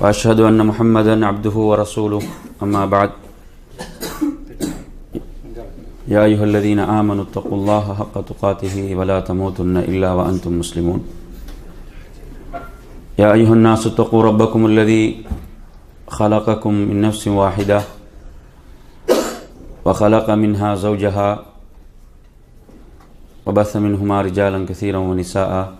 وأشهد أن محمدا عبده ورسوله أما بعد يا أيها الذين آمنوا اتقوا الله حق تقاته ولا تموتن إلا وأنتم مسلمون يا أيها الناس اتقوا ربكم الذي خلقكم من نفس واحدة وخلق منها زوجها وبث منهما رجالا كثيرا ونساء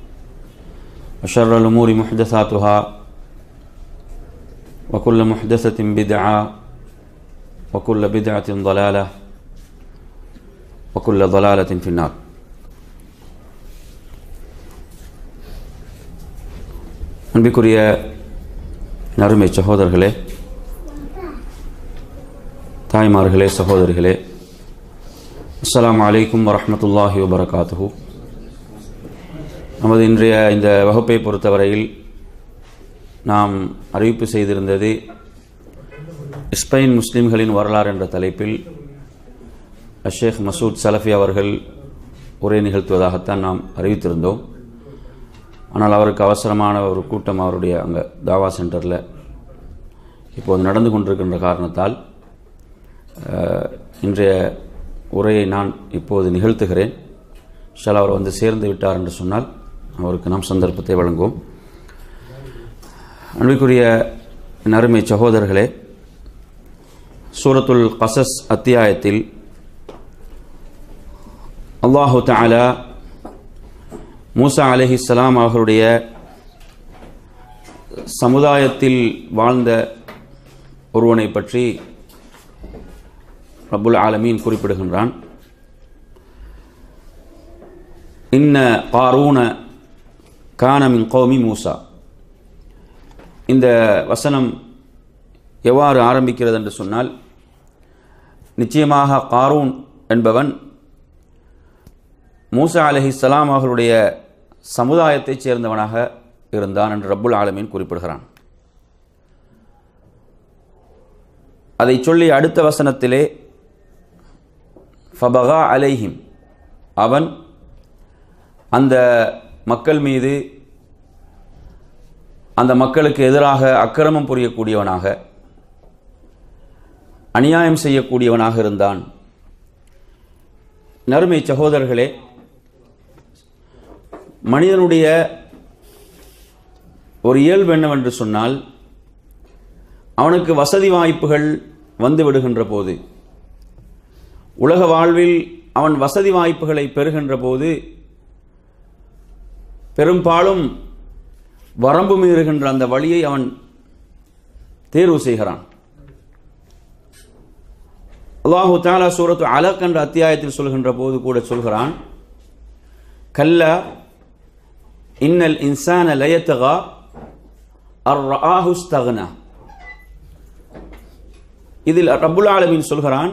وشر الأمور محدثاتها وكل محدثة بدعة وكل بدعة ضلالة وكل ضلالة في النار تايمار நறுமை சகோதரர்களே தாய்மார்களே السلام عليكم ورحمة الله وبركاته நமது இன்றைய இந்த வகுப்பை பொறுத்தவரையில் நாம் அறிவிப்பு செய்திருந்தது ஸ்பெயின் முஸ்லீம்களின் வரலாறு என்ற தலைப்பில் அஷேக் மசூத் சலஃபி அவர்கள் உரை நிகழ்த்துவதாகத்தான் நாம் அறிவித்திருந்தோம் ஆனால் அவருக்கு அவசரமான ஒரு கூட்டம் அவருடைய அங்கே தாவா சென்டரில் இப்போது நடந்து கொண்டிருக்கின்ற காரணத்தால் இன்றைய உரையை நான் இப்போது நிகழ்த்துகிறேன் ஷால் அவர் வந்து சேர்ந்து விட்டார் என்று சொன்னால் அவருக்கு நாம் சந்தர்ப்பத்தை வழங்குவோம் அன்புக்குரிய நறுமை சகோதரர்களே சூரத்துல் கசஸ் அத்தியாயத்தில் அல்லாஹு தாலா மூசா இஸ்லாம் அவர்களுடைய சமுதாயத்தில் வாழ்ந்த ஒருவனை பற்றி அபுல் ஆலமீன் குறிப்பிடுகின்றான் இன்ன காரூன கானமின் கோமி மூசா இந்த வசனம் எவ்வாறு ஆரம்பிக்கிறது என்று சொன்னால் நிச்சயமாக காரூன் என்பவன் மூசா அலஹி சலாம் அவர்களுடைய சமுதாயத்தைச் சேர்ந்தவனாக இருந்தான் என்று ரப்புல் ஆலமீன் குறிப்பிடுகிறான் அதை சொல்லி அடுத்த வசனத்திலே ஃபபகா அலைஹிம் அவன் அந்த மக்கள் மீது அந்த மக்களுக்கு எதிராக அக்கிரமம் புரியக்கூடியவனாக அநியாயம் செய்யக்கூடியவனாக இருந்தான் நறுமை சகோதரர்களே மனிதனுடைய ஒரு இயல்பு என்னவென்று சொன்னால் அவனுக்கு வசதி வாய்ப்புகள் வந்து விடுகின்ற போது உலக வாழ்வில் அவன் வசதி வாய்ப்புகளை பெறுகின்ற போது பெரும்பாலும் வரம்பு மீறுகின்ற அந்த வழியை அவன் தேர்வு செய்கிறான் அல்லாஹு தாலா சூரத்து அலக் என்ற அத்தியாயத்தில் சொல்கின்ற போது கூட சொல்கிறான் கல்ல இன்னல் இன்சான லயத்தகா அர்ராஹுஸ்தகனா இதில் ரபுல் ஆலமின் சொல்கிறான்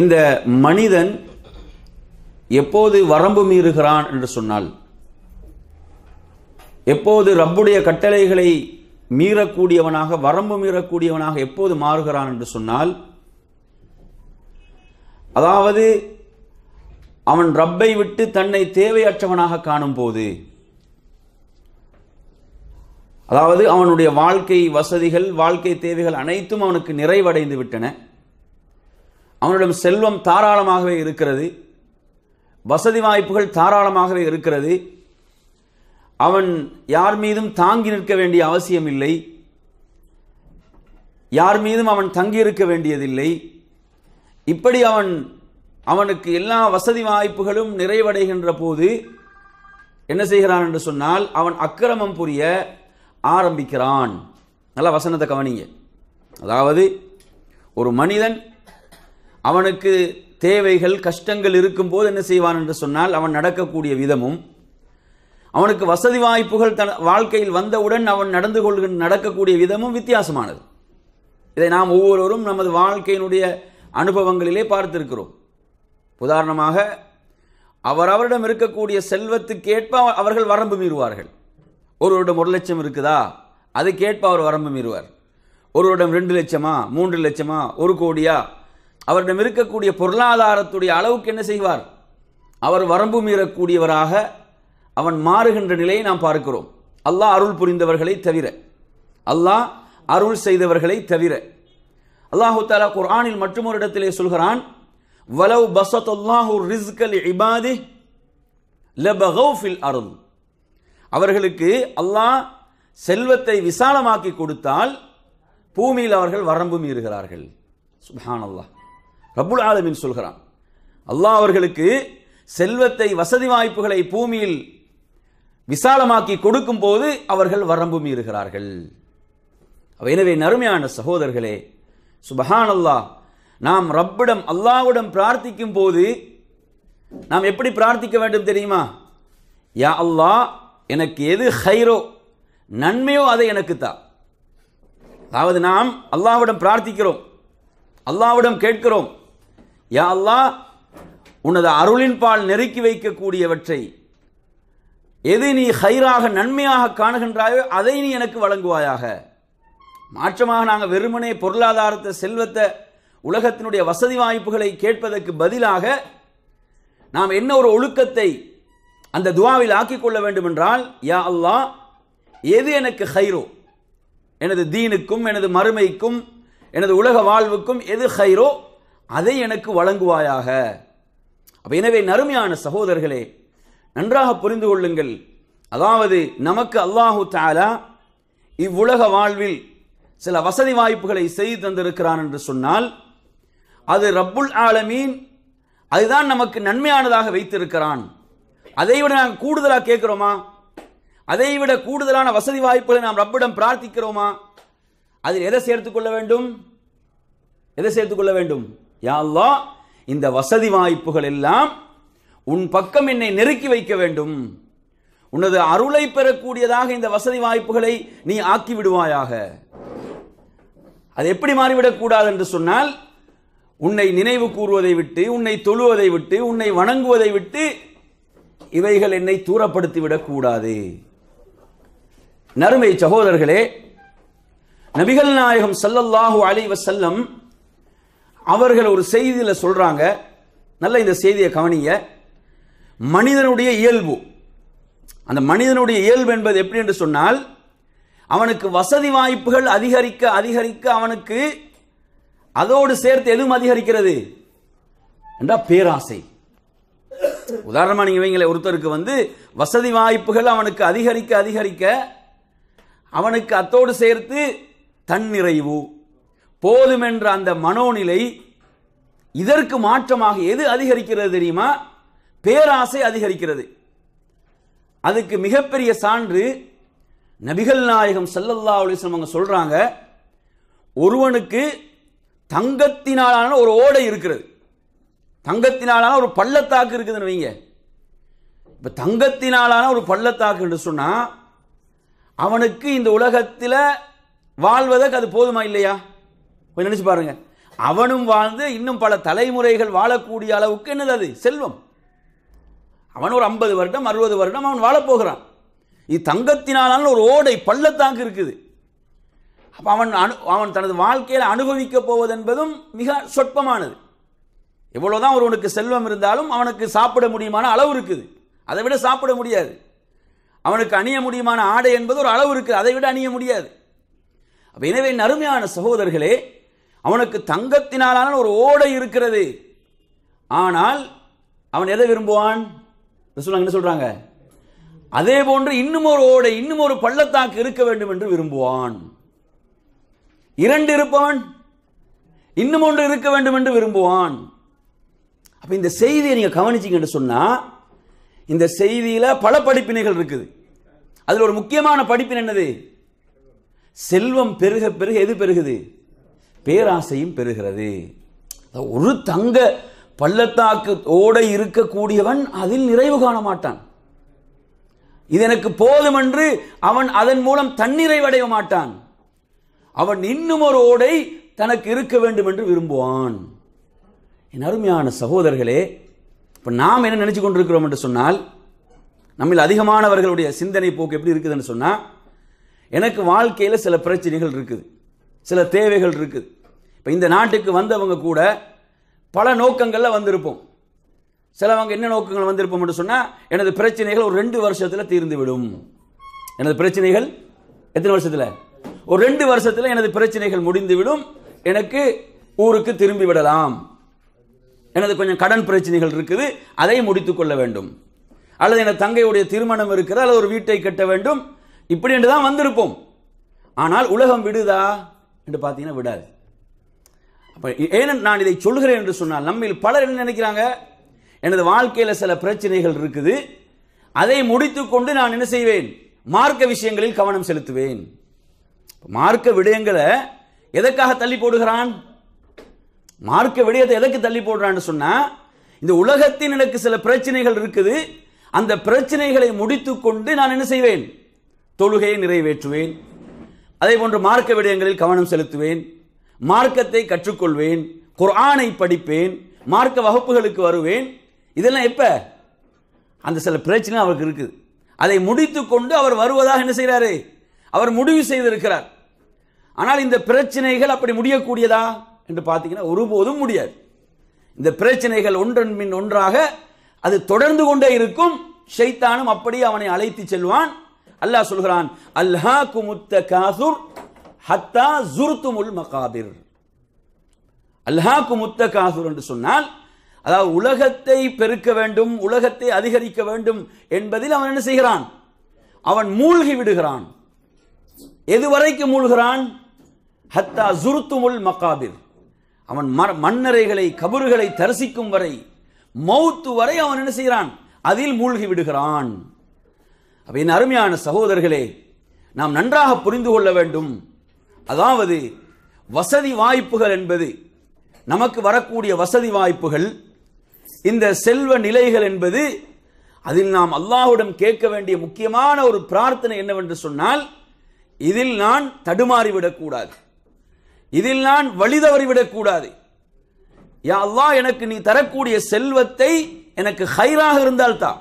இந்த மனிதன் எப்போது வரம்பு மீறுகிறான் என்று சொன்னால் எப்போது ரப்புடைய கட்டளைகளை மீறக்கூடியவனாக வரம்பு மீறக்கூடியவனாக எப்போது மாறுகிறான் என்று சொன்னால் அதாவது அவன் ரப்பை விட்டு தன்னை தேவையற்றவனாக காணும் போது அதாவது அவனுடைய வாழ்க்கை வசதிகள் வாழ்க்கை தேவைகள் அனைத்தும் அவனுக்கு நிறைவடைந்து விட்டன அவனிடம் செல்வம் தாராளமாகவே இருக்கிறது வசதி வாய்ப்புகள் தாராளமாகவே இருக்கிறது அவன் யார் மீதும் தாங்கி நிற்க வேண்டிய அவசியம் இல்லை யார் மீதும் அவன் தங்கியிருக்க வேண்டியதில்லை இப்படி அவன் அவனுக்கு எல்லா வசதி வாய்ப்புகளும் நிறைவடைகின்ற போது என்ன செய்கிறான் என்று சொன்னால் அவன் அக்கிரமம் புரிய ஆரம்பிக்கிறான் நல்லா வசனத்தை கவனிங்க அதாவது ஒரு மனிதன் அவனுக்கு தேவைகள் கஷ்டங்கள் இருக்கும்போது என்ன செய்வான் என்று சொன்னால் அவன் நடக்கக்கூடிய விதமும் அவனுக்கு வசதி வாய்ப்புகள் தன் வாழ்க்கையில் வந்தவுடன் அவன் நடந்து கொள்கின்ற நடக்கக்கூடிய விதமும் வித்தியாசமானது இதை நாம் ஒவ்வொருவரும் நமது வாழ்க்கையினுடைய அனுபவங்களிலே பார்த்திருக்கிறோம் உதாரணமாக அவரவரிடம் இருக்கக்கூடிய செல்வத்துக்கேற்ப அவர்கள் வரம்பு மீறுவார்கள் ஒருவரிடம் ஒரு லட்சம் இருக்குதா அதுக்கேற்ப அவர் வரம்பு மீறுவார் ஒருவரிடம் ரெண்டு லட்சமா மூன்று லட்சமா ஒரு கோடியா அவரிடம் இருக்கக்கூடிய பொருளாதாரத்துடைய அளவுக்கு என்ன செய்வார் அவர் வரம்பு மீறக்கூடியவராக அவன் மாறுகின்ற நிலையை நாம் பார்க்கிறோம் அல்லாஹ் அருள் புரிந்தவர்களை தவிர அல்லாஹ் அருள் செய்தவர்களை தவிர அல்லாஹு தாலா குர்ஆனில் மற்றொரு இடத்திலே சொல்கிறான் வலவ் பசத்துல்லாஹு ரிஸ்கல் இபாதி லபகௌஃபில் அருள் அவர்களுக்கு அல்லாஹ் செல்வத்தை விசாலமாக்கி கொடுத்தால் பூமியில் அவர்கள் வரம்பு மீறுகிறார்கள் சுபான் அல்லாஹ் ரபுல் ஆலமின் சொல்கிறான் அல்லாஹ் அவர்களுக்கு செல்வத்தை வசதி வாய்ப்புகளை பூமியில் விசாலமாக்கி கொடுக்கும் போது அவர்கள் வரம்பு மீறுகிறார்கள் எனவே நறுமையான சகோதரர்களே சுபஹான் அல்லாஹ் நாம் ரப்பிடம் அல்லாஹ்விடம் பிரார்த்திக்கும் போது நாம் எப்படி பிரார்த்திக்க வேண்டும் தெரியுமா யா அல்லாஹ் எனக்கு எது ஹைரோ நன்மையோ அதை எனக்கு தா அதாவது நாம் அல்லாஹ்விடம் பிரார்த்திக்கிறோம் அல்லாஹ்விடம் கேட்கிறோம் யா அல்லா உனது அருளின்பால் நெருக்கி வைக்கக்கூடியவற்றை எதை நீ ஹைராக நன்மையாக காணுகின்றாயோ அதை நீ எனக்கு வழங்குவாயாக மாற்றமாக நாங்கள் வெறுமனே பொருளாதாரத்தை செல்வத்தை உலகத்தினுடைய வசதி வாய்ப்புகளை கேட்பதற்கு பதிலாக நாம் என்ன ஒரு ஒழுக்கத்தை அந்த துவாவில் ஆக்கிக்கொள்ள வேண்டும் என்றால் யா அல்லா எது எனக்கு ஹைரோ எனது தீனுக்கும் எனது மறுமைக்கும் எனது உலக வாழ்வுக்கும் எது ஹைரோ அதை எனக்கு வழங்குவாயாக அப்போ எனவே நறுமையான சகோதரர்களே நன்றாக புரிந்து கொள்ளுங்கள் அதாவது நமக்கு அல்லாஹு தாலா இவ்வுலக வாழ்வில் சில வசதி வாய்ப்புகளை செய்து தந்திருக்கிறான் என்று சொன்னால் அது ரப்புல் ஆலமீன் அதுதான் நமக்கு நன்மையானதாக வைத்திருக்கிறான் அதை விட நாங்கள் கூடுதலாக கேட்குறோமா அதை விட கூடுதலான வசதி வாய்ப்புகளை நாம் ரப்பிடம் பிரார்த்திக்கிறோமா அதில் எதை சேர்த்துக்கொள்ள வேண்டும் எதை சேர்த்துக்கொள்ள வேண்டும் யாழ்லா இந்த வசதி வாய்ப்புகள் எல்லாம் உன் பக்கம் என்னை நெருக்கி வைக்க வேண்டும் உனது அருளை பெறக்கூடியதாக இந்த வசதி வாய்ப்புகளை நீ ஆக்கி விடுவாயாக அது எப்படி மாறிவிடக்கூடாது என்று சொன்னால் உன்னை நினைவு கூறுவதை விட்டு உன்னை தொழுவதை விட்டு உன்னை வணங்குவதை விட்டு இவைகள் என்னை தூரப்படுத்தி விடக்கூடாது நறுமை சகோதரர்களே நபிகள் நாயகம் சல்லல்லாஹு அலி செல்லம் அவர்கள் ஒரு செய்தியில் சொல்கிறாங்க நல்ல இந்த செய்தியை கவனிங்க மனிதனுடைய இயல்பு அந்த மனிதனுடைய இயல்பு என்பது எப்படி என்று சொன்னால் அவனுக்கு வசதி வாய்ப்புகள் அதிகரிக்க அதிகரிக்க அவனுக்கு அதோடு சேர்த்து எதுவும் அதிகரிக்கிறது என்றால் பேராசை உதாரணமாக நீங்க வைங்களே ஒருத்தருக்கு வந்து வசதி வாய்ப்புகள் அவனுக்கு அதிகரிக்க அதிகரிக்க அவனுக்கு அத்தோடு சேர்த்து தன்னிறைவு போதுமென்ற அந்த மனோநிலை இதற்கு மாற்றமாக எது அதிகரிக்கிறது தெரியுமா பேராசை அதிகரிக்கிறது அதுக்கு மிகப்பெரிய சான்று நபிகள் நாயகம் செல்லல்லா அலிஸ்லம் அவங்க சொல்றாங்க ஒருவனுக்கு தங்கத்தினாலான ஒரு ஓடை இருக்கிறது தங்கத்தினாலான ஒரு பள்ளத்தாக்கு இருக்குதுன்னு வைங்க இப்போ தங்கத்தினாலான ஒரு பள்ளத்தாக்கு என்று சொன்னால் அவனுக்கு இந்த உலகத்தில் வாழ்வதற்கு அது போதுமா இல்லையா கொஞ்சம் நினச்சி பாருங்க அவனும் வாழ்ந்து இன்னும் பல தலைமுறைகள் வாழக்கூடிய அளவுக்கு என்னது அது செல்வம் அவன் ஒரு ஐம்பது வருடம் அறுபது வருடம் அவன் வாழப்போகிறான் இது தங்கத்தினாலான ஒரு ஓடை பள்ளத்தாங்கு இருக்குது அப்போ அவன் அனு அவன் தனது வாழ்க்கையில் அனுபவிக்கப் போவது என்பதும் மிக சொற்பமானது எவ்வளோதான் ஒருவனுக்கு செல்வம் இருந்தாலும் அவனுக்கு சாப்பிட முடியுமான அளவு இருக்குது அதை விட சாப்பிட முடியாது அவனுக்கு அணிய முடியுமான ஆடை என்பது ஒரு அளவு இருக்குது அதை விட அணிய முடியாது எனவே நறுமையான சகோதரர்களே அவனுக்கு தங்கத்தினாலான ஒரு ஓடை இருக்கிறது ஆனால் அவன் எதை விரும்புவான் என்ன சொல்றாங்க அதே போன்று இன்னும் ஒரு ஓடை இன்னும் ஒரு பள்ளத்தாக்கு இருக்க வேண்டும் என்று விரும்புவான் இரண்டு இருப்பவன் இன்னும் ஒன்று இருக்க வேண்டும் என்று விரும்புவான் அப்ப இந்த செய்தியை நீங்க கவனிச்சிங்க சொன்னா இந்த செய்தியில பல படிப்பினைகள் இருக்குது அதில் ஒரு முக்கியமான படிப்பின் என்னது செல்வம் பெருக பெருக எது பெருகுது பேராசையும் பெறுகிறது ஒரு தங்க பள்ளத்தாக்கு ஓட இருக்கக்கூடியவன் அதில் நிறைவு காண மாட்டான் இது எனக்கு போதும் என்று அவன் அதன் மூலம் தன்னிறைவடைய மாட்டான் அவன் இன்னும் ஒரு ஓடை தனக்கு இருக்க வேண்டும் என்று விரும்புவான் என் அருமையான சகோதரர்களே இப்போ நாம் என்ன நினைச்சு கொண்டிருக்கிறோம் என்று சொன்னால் நம்மில் அதிகமானவர்களுடைய சிந்தனை போக்கு எப்படி இருக்குதுன்னு சொன்னால் எனக்கு வாழ்க்கையில் சில பிரச்சனைகள் இருக்குது சில தேவைகள் இருக்குது இப்போ இந்த நாட்டுக்கு வந்தவங்க கூட பல நோக்கங்களில் வந்திருப்போம் சிலவங்க என்ன நோக்கங்கள் வந்திருப்போம்னு சொன்னால் எனது பிரச்சனைகள் ஒரு ரெண்டு வருஷத்தில் தீர்ந்துவிடும் எனது பிரச்சனைகள் எத்தனை வருஷத்தில் ஒரு ரெண்டு வருஷத்தில் எனது பிரச்சனைகள் முடிந்துவிடும் எனக்கு ஊருக்கு திரும்பி விடலாம் எனது கொஞ்சம் கடன் பிரச்சனைகள் இருக்குது அதை முடித்து கொள்ள வேண்டும் அல்லது எனது தங்கையுடைய திருமணம் இருக்கிறது அல்லது ஒரு வீட்டை கட்ட வேண்டும் இப்படி என்று தான் வந்திருப்போம் ஆனால் உலகம் விடுதா என்று பார்த்தீங்கன்னா விடாது ஏன் நான் இதை சொல்கிறேன் என்று சொன்னால் நம்மில் பலர் என்ன நினைக்கிறாங்க எனது வாழ்க்கையில் சில பிரச்சனைகள் இருக்குது அதை முடித்துக்கொண்டு நான் என்ன செய்வேன் மார்க்க விஷயங்களில் கவனம் செலுத்துவேன் மார்க்க விடயங்களை எதற்காக தள்ளி போடுகிறான் மார்க்க விடயத்தை எதற்கு தள்ளி போடுறான்னு சொன்னா இந்த உலகத்தின் எனக்கு சில பிரச்சனைகள் இருக்குது அந்த பிரச்சனைகளை முடித்துக்கொண்டு நான் என்ன செய்வேன் தொழுகையை நிறைவேற்றுவேன் அதே போன்று மார்க்க விடயங்களில் கவனம் செலுத்துவேன் மார்க்கத்தை கற்றுக்கொள்வேன் குர்ஆனை படிப்பேன் மார்க்க வகுப்புகளுக்கு வருவேன் இதெல்லாம் எப்போ அந்த சில பிரச்சனை அவருக்கு இருக்குது அதை முடித்து கொண்டு அவர் வருவதாக என்ன செய்கிறாரு அவர் முடிவு செய்திருக்கிறார் ஆனால் இந்த பிரச்சனைகள் அப்படி முடியக்கூடியதா என்று பார்த்தீங்கன்னா ஒருபோதும் முடியாது இந்த பிரச்சனைகள் ஒன்றன் மின் ஒன்றாக அது தொடர்ந்து கொண்டே இருக்கும் ஷைத்தானும் அப்படி அவனை அழைத்து செல்வான் அல்லாஹ் சொல்கிறான் அல்ஹா குமுத்த காசுர் ஹத்தா ஜுருத்துமுல் மகாபிர் அல்ஹாக்கு முத்த காசூர் என்று சொன்னால் அதாவது உலகத்தை பெருக்க வேண்டும் உலகத்தை அதிகரிக்க வேண்டும் என்பதில் அவன் என்ன செய்கிறான் அவன் மூழ்கி விடுகிறான் எதுவரைக்கு மூழ்கிறான் ஹத்தா ஜுருத்துமுல் மகாபிர் அவன் மன்னரைகளை கபறுகளை தரிசிக்கும் வரை மௌத்து வரை அவன் என்ன செய்கிறான் அதில் மூழ்கி விடுகிறான் அப்படின்னு அருமையான சகோதரர்களே நாம் நன்றாக புரிந்து கொள்ள வேண்டும் அதாவது வசதி வாய்ப்புகள் என்பது நமக்கு வரக்கூடிய வசதி வாய்ப்புகள் இந்த செல்வ நிலைகள் என்பது அதில் நாம் அல்லாஹுடன் கேட்க வேண்டிய முக்கியமான ஒரு பிரார்த்தனை என்னவென்று சொன்னால் இதில் நான் தடுமாறிவிடக்கூடாது இதில் நான் வழிதவறிவிடக்கூடாது யா அல்லாஹ் எனக்கு நீ தரக்கூடிய செல்வத்தை எனக்கு ஹைராக இருந்தால்தான்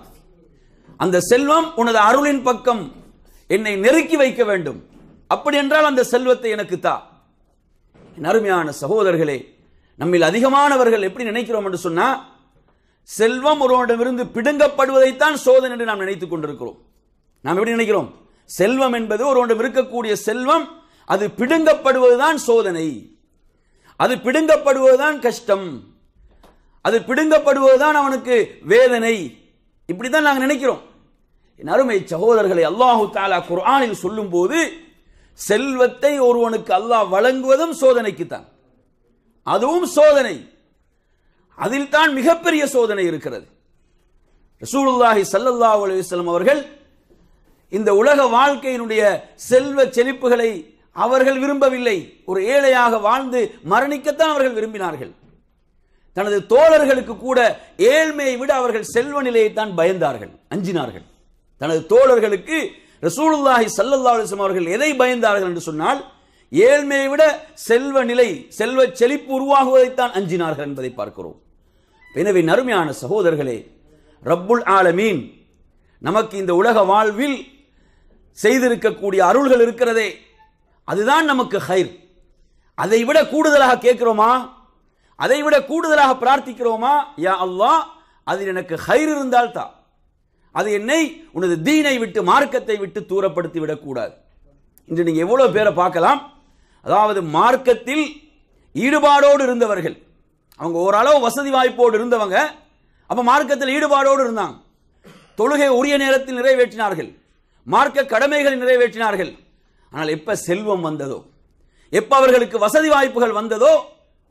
அந்த செல்வம் உனது அருளின் பக்கம் என்னை நெருக்கி வைக்க வேண்டும் அப்படி என்றால் அந்த செல்வத்தை எனக்கு தா அருமையான சகோதரர்களே நம்மில் அதிகமானவர்கள் எப்படி நினைக்கிறோம் என்று சொன்னா செல்வம் ஒருவனிடமிருந்து பிடுங்கப்படுவதைத்தான் சோதனை என்று நாம் நினைத்துக் கொண்டிருக்கிறோம் நாம் எப்படி நினைக்கிறோம் செல்வம் என்பது ஒருவனிடம் இருக்கக்கூடிய செல்வம் அது பிடுங்கப்படுவதுதான் சோதனை அது பிடுங்கப்படுவதுதான் கஷ்டம் அது பிடுங்கப்படுவதுதான் அவனுக்கு வேதனை இப்படிதான் நாங்கள் நினைக்கிறோம் அருமை சகோதரர்களை அல்லாஹு தாலா குர்ஆனில் சொல்லும் போது செல்வத்தை ஒருவனுக்கு அல்லாஹ் வழங்குவதும் சோதனைக்குத்தான் அதுவும் சோதனை அதில் தான் மிகப்பெரிய சோதனை இருக்கிறது ரசூலுல்லாஹி சல்லல்லா அலுவலம் அவர்கள் இந்த உலக வாழ்க்கையினுடைய செல்வ செழிப்புகளை அவர்கள் விரும்பவில்லை ஒரு ஏழையாக வாழ்ந்து மரணிக்கத்தான் அவர்கள் விரும்பினார்கள் தனது தோழர்களுக்கு கூட ஏழ்மையை விட அவர்கள் செல்வ நிலையைத்தான் பயந்தார்கள் அஞ்சினார்கள் தனது தோழர்களுக்கு ரசூலுல்லாஹி சல்லல்லா அலிஸ்லாம் அவர்கள் எதை பயந்தார்கள் என்று சொன்னால் ஏழ்மையை விட செல்வ நிலை செல்வ செழிப்பு உருவாகுவதைத்தான் அஞ்சினார்கள் என்பதை பார்க்கிறோம் எனவே நறுமையான சகோதரர்களே ரப்புல் ஆலமீன் நமக்கு இந்த உலக வாழ்வில் செய்திருக்கக்கூடிய அருள்கள் இருக்கிறதே அதுதான் நமக்கு ஹைர் அதை விட கூடுதலாக கேட்கிறோமா அதை விட கூடுதலாக பிரார்த்திக்கிறோமா யா அல்லா அதில் எனக்கு ஹைர் இருந்தால் தான் அது என்னை உனது தீனை விட்டு மார்க்கத்தை விட்டு தூரப்படுத்தி விடக்கூடாது இன்று நீங்கள் எவ்வளோ பேரை பார்க்கலாம் அதாவது மார்க்கத்தில் ஈடுபாடோடு இருந்தவர்கள் அவங்க ஓரளவு வசதி வாய்ப்போடு இருந்தவங்க அப்போ மார்க்கத்தில் ஈடுபாடோடு இருந்தாங்க தொழுகை உரிய நேரத்தில் நிறைவேற்றினார்கள் மார்க்க கடமைகளை நிறைவேற்றினார்கள் ஆனால் எப்போ செல்வம் வந்ததோ எப்போ அவர்களுக்கு வசதி வாய்ப்புகள் வந்ததோ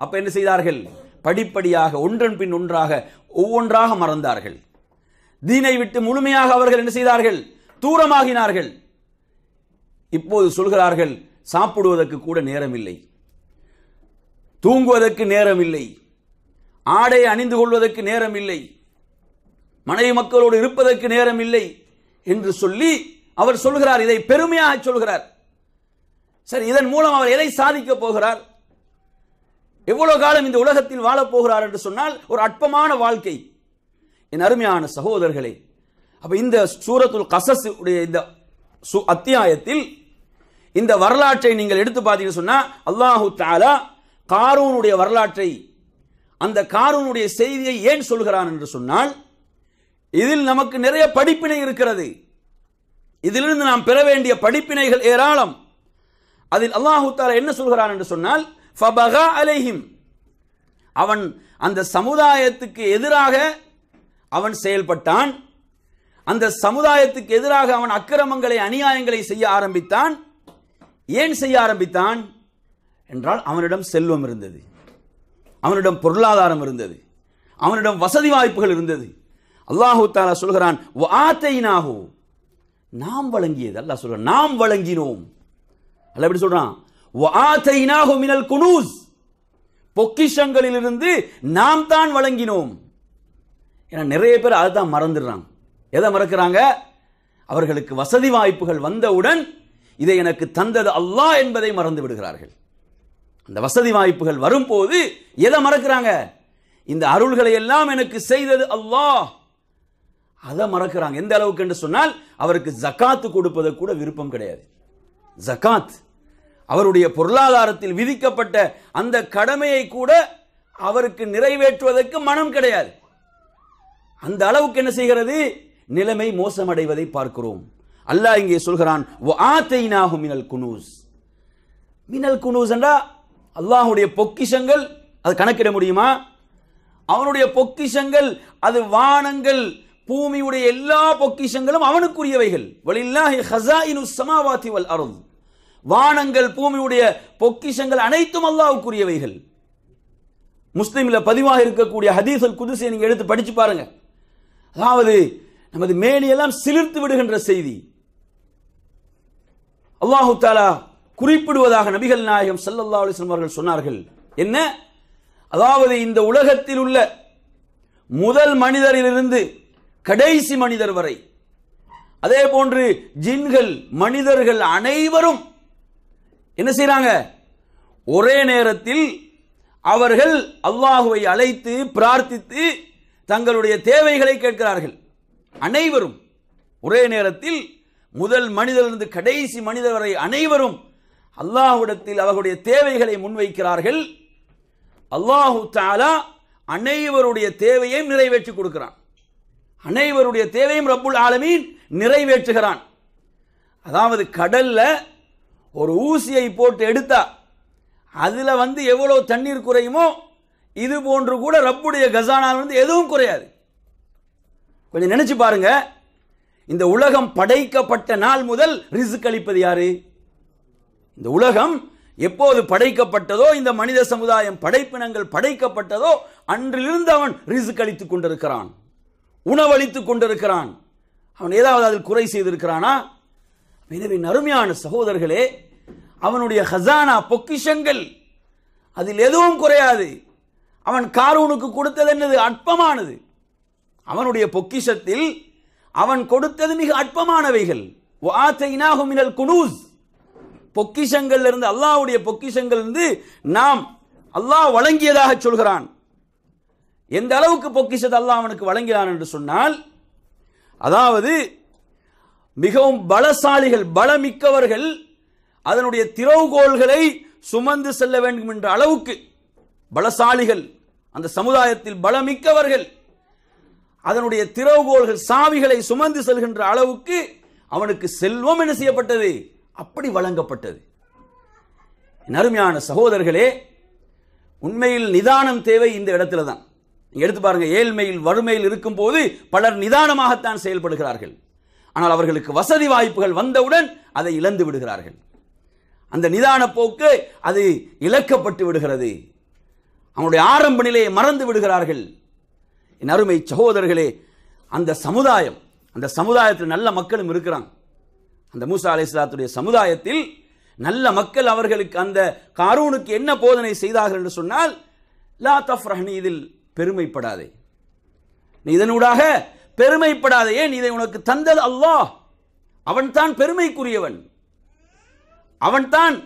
அப்போ என்ன செய்தார்கள் படிப்படியாக ஒன்றன் பின் ஒன்றாக ஒவ்வொன்றாக மறந்தார்கள் தீனை விட்டு முழுமையாக அவர்கள் என்ன செய்தார்கள் தூரமாகினார்கள் இப்போது சொல்கிறார்கள் சாப்பிடுவதற்கு கூட நேரமில்லை தூங்குவதற்கு நேரமில்லை ஆடை அணிந்து கொள்வதற்கு நேரமில்லை மனைவி மக்களோடு இருப்பதற்கு நேரமில்லை என்று சொல்லி அவர் சொல்கிறார் இதை பெருமையாக சொல்கிறார் சரி இதன் மூலம் அவர் எதை சாதிக்க போகிறார் எவ்வளவு காலம் இந்த உலகத்தில் வாழப்போகிறார் என்று சொன்னால் ஒரு அற்பமான வாழ்க்கை என் அருமையான சகோதரர்களே அப்ப இந்த சூரத்துல் கசஸ் உடைய இந்த அத்தியாயத்தில் இந்த வரலாற்றை நீங்கள் எடுத்து பார்த்தீங்கன்னு சொன்னா அல்லாஹு தாலா காரூனுடைய வரலாற்றை அந்த காரூனுடைய செய்தியை ஏன் சொல்கிறான் என்று சொன்னால் இதில் நமக்கு நிறைய படிப்பினை இருக்கிறது இதிலிருந்து நாம் பெற வேண்டிய படிப்பினைகள் ஏராளம் அதில் அல்லாஹு தாலா என்ன சொல்கிறான் என்று சொன்னால் ஃபபகா அலைஹிம் அவன் அந்த சமுதாயத்துக்கு எதிராக அவன் செயல்பட்டான் அந்த சமுதாயத்துக்கு எதிராக அவன் அக்கிரமங்களை அநியாயங்களை செய்ய ஆரம்பித்தான் ஏன் செய்ய ஆரம்பித்தான் என்றால் அவனிடம் செல்வம் இருந்தது அவனிடம் பொருளாதாரம் இருந்தது அவனிடம் வசதி வாய்ப்புகள் இருந்தது அல்லாஹூ தாலா சொல்கிறான் நாம் வழங்கியது அல்ல சொல்ற நாம் வழங்கினோம் அல்ல எப்படி சொல்றான் மினல் குனூஸ் பொக்கிஷங்களிலிருந்து நாம் தான் வழங்கினோம் ஏன்னா நிறைய பேர் அதை தான் மறந்துடுறாங்க எதை மறக்கிறாங்க அவர்களுக்கு வசதி வாய்ப்புகள் வந்தவுடன் இதை எனக்கு தந்தது அல்லா என்பதை மறந்து விடுகிறார்கள் அந்த வசதி வாய்ப்புகள் வரும்போது எதை மறக்கிறாங்க இந்த அருள்களை எல்லாம் எனக்கு செய்தது அல்லா அதை மறக்கிறாங்க எந்த அளவுக்கு என்று சொன்னால் அவருக்கு ஜக்காத்து கொடுப்பது கூட விருப்பம் கிடையாது ஜக்காத் அவருடைய பொருளாதாரத்தில் விதிக்கப்பட்ட அந்த கடமையை கூட அவருக்கு நிறைவேற்றுவதற்கு மனம் கிடையாது அந்த அளவுக்கு என்ன செய்கிறது நிலைமை மோசமடைவதை பார்க்கிறோம் அல்லாஹ் இங்கே சொல்கிறான் மினல் குனூஸ் மினல் குனூஸ் என்றா அல்லாஹுடைய பொக்கிஷங்கள் அது கணக்கிட முடியுமா அவனுடைய பொக்கிஷங்கள் அது வானங்கள் பூமியுடைய எல்லா பொக்கிஷங்களும் அவனுக்குரியவைகள் அருள் வானங்கள் பூமியுடைய பொக்கிஷங்கள் அனைத்தும் அல்லாவுக்குரியவைகள் முஸ்லீமில் பதிவாக இருக்கக்கூடிய ஹதீசல் குதிசை நீங்கள் எடுத்து படிச்சு பாருங்கள் அதாவது நமது மேனியெல்லாம் சிலிர்த்து விடுகின்ற செய்தி அல்லாஹு தாலா குறிப்பிடுவதாக நபிகள் நாயகம் சல்லல்லா அவர்கள் சொன்னார்கள் என்ன அதாவது இந்த உலகத்தில் உள்ள முதல் மனிதரிலிருந்து கடைசி மனிதர் வரை அதே போன்று ஜின்கள் மனிதர்கள் அனைவரும் என்ன செய்யறாங்க ஒரே நேரத்தில் அவர்கள் அல்லாஹுவை அழைத்து பிரார்த்தித்து தங்களுடைய தேவைகளை கேட்கிறார்கள் அனைவரும் ஒரே நேரத்தில் முதல் மனிதரிலிருந்து கடைசி மனிதர் வரை அனைவரும் அல்லாஹுடத்தில் அவர்களுடைய தேவைகளை முன்வைக்கிறார்கள் அல்லாஹு தாலா அனைவருடைய தேவையையும் நிறைவேற்றி கொடுக்கிறான் அனைவருடைய தேவையும் ரப்புல் ஆலமீன் நிறைவேற்றுகிறான் அதாவது கடல்ல ஒரு ஊசியை போட்டு எடுத்தா அதில் வந்து எவ்வளோ தண்ணீர் குறையுமோ இது போன்று கூட ரப்புடைய கசானாவிலிருந்து எதுவும் குறையாது கொஞ்சம் நினைச்சு பாருங்க இந்த உலகம் படைக்கப்பட்ட நாள் முதல் ரிசு கழிப்பது யாரு இந்த உலகம் எப்போது படைக்கப்பட்டதோ இந்த மனித சமுதாயம் படைப்பினங்கள் படைக்கப்பட்டதோ அன்றிலிருந்து அவன் ரிசு கழித்துக் கொண்டிருக்கிறான் உணவளித்துக் கொண்டிருக்கிறான் அவன் ஏதாவது அதில் குறை செய்திருக்கிறானா எனவே அருமையான சகோதரர்களே அவனுடைய ஹசானா பொக்கிஷங்கள் அதில் எதுவும் குறையாது அவன் காரூனுக்கு கொடுத்தது என்னது அற்பமானது அவனுடைய பொக்கிஷத்தில் அவன் கொடுத்தது மிக அற்பமானவைகள் மினல் குனூஸ் பொக்கிஷங்கள்ல இருந்து அல்லாவுடைய பொக்கிஷங்கள் இருந்து நாம் அல்லாஹ் வழங்கியதாக சொல்கிறான் எந்த அளவுக்கு பொக்கிஷத்தை அல்லாஹ் அவனுக்கு வழங்கினான் என்று சொன்னால் அதாவது மிகவும் பலசாலிகள் பலமிக்கவர்கள் அதனுடைய திறவுகோள்களை சுமந்து செல்ல வேண்டும் என்ற அளவுக்கு பலசாலிகள் அந்த சமுதாயத்தில் பலமிக்கவர்கள் அதனுடைய திறவுகோள்கள் சாவிகளை சுமந்து செல்கின்ற அளவுக்கு அவனுக்கு செல்வம் என்ன செய்யப்பட்டது அப்படி வழங்கப்பட்டது நருமையான சகோதரர்களே உண்மையில் நிதானம் தேவை இந்த இடத்துல தான் எடுத்து பாருங்க ஏழ்மையில் வறுமையில் இருக்கும் போது பலர் நிதானமாகத்தான் செயல்படுகிறார்கள் ஆனால் அவர்களுக்கு வசதி வாய்ப்புகள் வந்தவுடன் அதை இழந்து விடுகிறார்கள் அந்த நிதான போக்கு அது இழக்கப்பட்டு விடுகிறது அவனுடைய ஆரம்ப நிலையை மறந்து விடுகிறார்கள் என் அருமை சகோதரர்களே அந்த சமுதாயம் அந்த சமுதாயத்தில் நல்ல மக்களும் இருக்கிறாங்க அந்த மூசா அலிஸ்லாத்துடைய சமுதாயத்தில் நல்ல மக்கள் அவர்களுக்கு அந்த காரூனுக்கு என்ன போதனை செய்தார்கள் என்று சொன்னால் லா ரஹனி இதில் பெருமைப்படாதே நீ இதனூடாக பெருமைப்படாதே ஏன் இதை உனக்கு தந்தது அல்லாஹ் அவன்தான் பெருமைக்குரியவன் அவன்தான்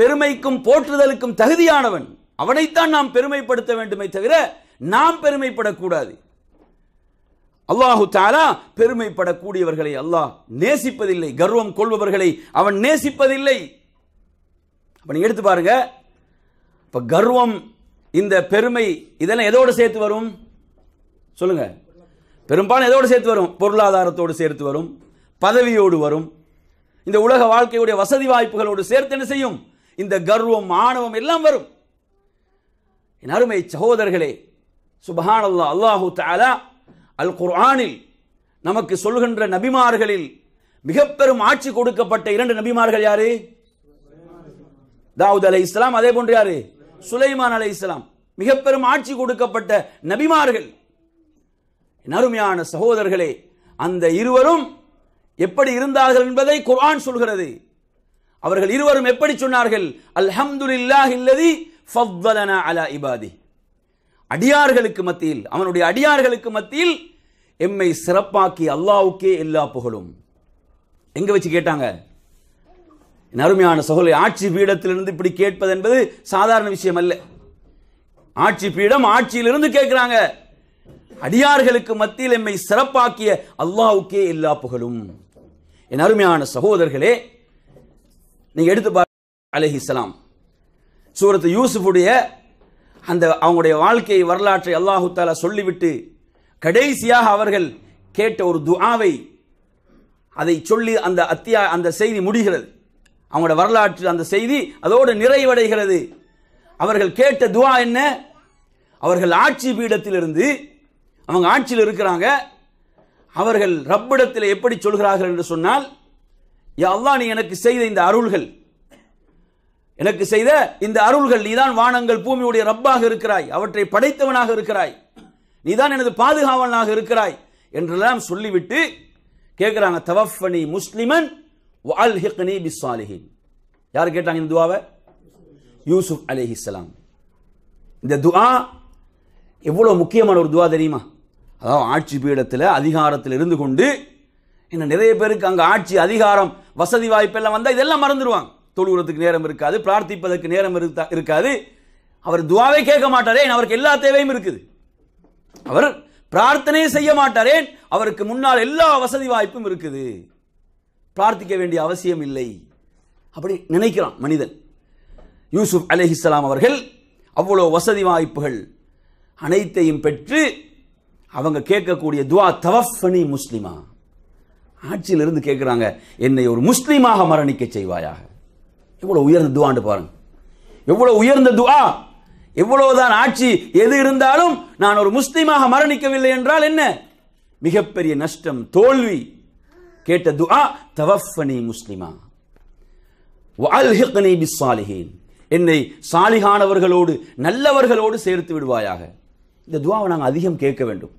பெருமைக்கும் போற்றுதலுக்கும் தகுதியானவன் அவனைத்தான் நாம் பெருமைப்படுத்த வேண்டுமே தவிர நாம் பெருமைப்படக்கூடாது அல்லாஹு தாலா பெருமைப்படக்கூடியவர்களை அல்லாஹ் நேசிப்பதில்லை கர்வம் கொள்பவர்களை அவன் நேசிப்பதில்லை அப்படி எடுத்து பாருங்க இப்ப கர்வம் இந்த பெருமை இதெல்லாம் எதோடு சேர்த்து வரும் சொல்லுங்க பெரும்பாலும் எதோடு சேர்த்து வரும் பொருளாதாரத்தோடு சேர்த்து வரும் பதவியோடு வரும் இந்த உலக வாழ்க்கையுடைய வசதி வாய்ப்புகளோடு சேர்த்து என்ன செய்யும் இந்த கர்வம் ஆணவம் எல்லாம் வரும் என் அருமை சகோதரர்களே சுபஹானல்லா அல்லாஹூ தாலா அல் குர்ஆனில் நமக்கு சொல்கின்ற நபிமார்களில் மிக பெரும் ஆட்சி கொடுக்கப்பட்ட இரண்டு நபிமார்கள் யாரு தாவூத் அலை இஸ்லாம் அதே போன்று யாரு சுலைமான் அலை இஸ்லாம் மிக பெரும் ஆட்சி கொடுக்கப்பட்ட நபிமார்கள் நறுமையான சகோதரர்களே அந்த இருவரும் எப்படி இருந்தார்கள் என்பதை குர்ஆன் சொல்கிறது அவர்கள் இருவரும் எப்படி சொன்னார்கள் அல்ஹம்துலில்லாஹ் இல்லதி ஃபவ்வலனா அல இபாதி அடியார்களுக்கு மத்தியில் அவனுடைய அடியார்களுக்கு மத்தியில் எம்மை சிறப்பாக்கி அல்லாவுக்கே எல்லா புகழும் எங்க வச்சு கேட்டாங்க அருமையான சகோதரி ஆட்சி பீடத்திலிருந்து இப்படி கேட்பது என்பது சாதாரண விஷயம் அல்ல ஆட்சி பீடம் ஆட்சியிலிருந்து கேட்கிறாங்க அடியார்களுக்கு மத்தியில் எம்மை சிறப்பாக்கிய அல்லாவுக்கே எல்லா புகழும் என் அருமையான சகோதரர்களே நீங்க எடுத்து பாருங்க அலஹிசலாம் சூரத்து யூசுஃபுடைய அந்த அவங்களுடைய வாழ்க்கை வரலாற்றை அல்லாஹு தாலா சொல்லிவிட்டு கடைசியாக அவர்கள் கேட்ட ஒரு துஆவை அதை சொல்லி அந்த அத்தியா அந்த செய்தி முடிகிறது அவங்களோட வரலாற்று அந்த செய்தி அதோடு நிறைவடைகிறது அவர்கள் கேட்ட துவா என்ன அவர்கள் ஆட்சி பீடத்திலிருந்து அவங்க ஆட்சியில் இருக்கிறாங்க அவர்கள் ரப்பிடத்தில் எப்படி சொல்கிறார்கள் என்று சொன்னால் யா அல்லா நீ எனக்கு செய்த இந்த அருள்கள் எனக்கு செய்த இந்த அருள்கள் நீதான் வானங்கள் பூமியுடைய ரப்பாக இருக்கிறாய் அவற்றை படைத்தவனாக இருக்கிறாய் நீதான் எனது பாதுகாவலனாக இருக்கிறாய் என்றெல்லாம் சொல்லிவிட்டு கேட்குறாங்க தவஃபனி முஸ்லிமன் யார் கேட்டாங்க இந்த துவாவை யூசுப் அலிஹிஸ்லாம் இந்த துவா எவ்வளோ முக்கியமான ஒரு துவா தெரியுமா அதாவது ஆட்சி பீடத்தில் அதிகாரத்தில் இருந்து கொண்டு இன்னும் நிறைய பேருக்கு அங்கே ஆட்சி அதிகாரம் வசதி வாய்ப்பெல்லாம் வந்தால் இதெல்லாம் மறந்துடுவாங்க தொழுகிறதுக்கு நேரம் இருக்காது பிரார்த்திப்பதற்கு நேரம் இருக்காது அவர் துவாவை கேட்க மாட்டாரேன் அவருக்கு எல்லா தேவையும் இருக்குது அவர் பிரார்த்தனையை செய்ய மாட்டாரேன் அவருக்கு முன்னால் எல்லா வசதி வாய்ப்பும் இருக்குது பிரார்த்திக்க வேண்டிய அவசியம் இல்லை அப்படி நினைக்கிறான் மனிதன் யூசுப் அலிஹிஸ்லாம் அவர்கள் அவ்வளோ வசதி வாய்ப்புகள் அனைத்தையும் பெற்று அவங்க கேட்கக்கூடிய துவா தவஃபனி முஸ்லிமா ஆட்சியிலிருந்து கேட்குறாங்க என்னை ஒரு முஸ்லீமாக மரணிக்க செய்வாயாக எவ்வளோ உயர்ந்த துவாண்டு பாருங்க எவ்வளோ உயர்ந்த துவா எவ்வளவுதான் ஆட்சி எது இருந்தாலும் நான் ஒரு முஸ்லீமாக மரணிக்கவில்லை என்றால் என்ன மிகப்பெரிய நஷ்டம் தோல்வி கேட்ட துஆ தவஃபனி முஸ்லிமா வஅல்ஹிக்னி பிஸ்ஸாலிஹீன் என்னை சாலிகானவர்களோடு நல்லவர்களோடு சேர்த்து விடுவாயாக இந்த துவாவை நாங்கள் அதிகம் கேட்க வேண்டும்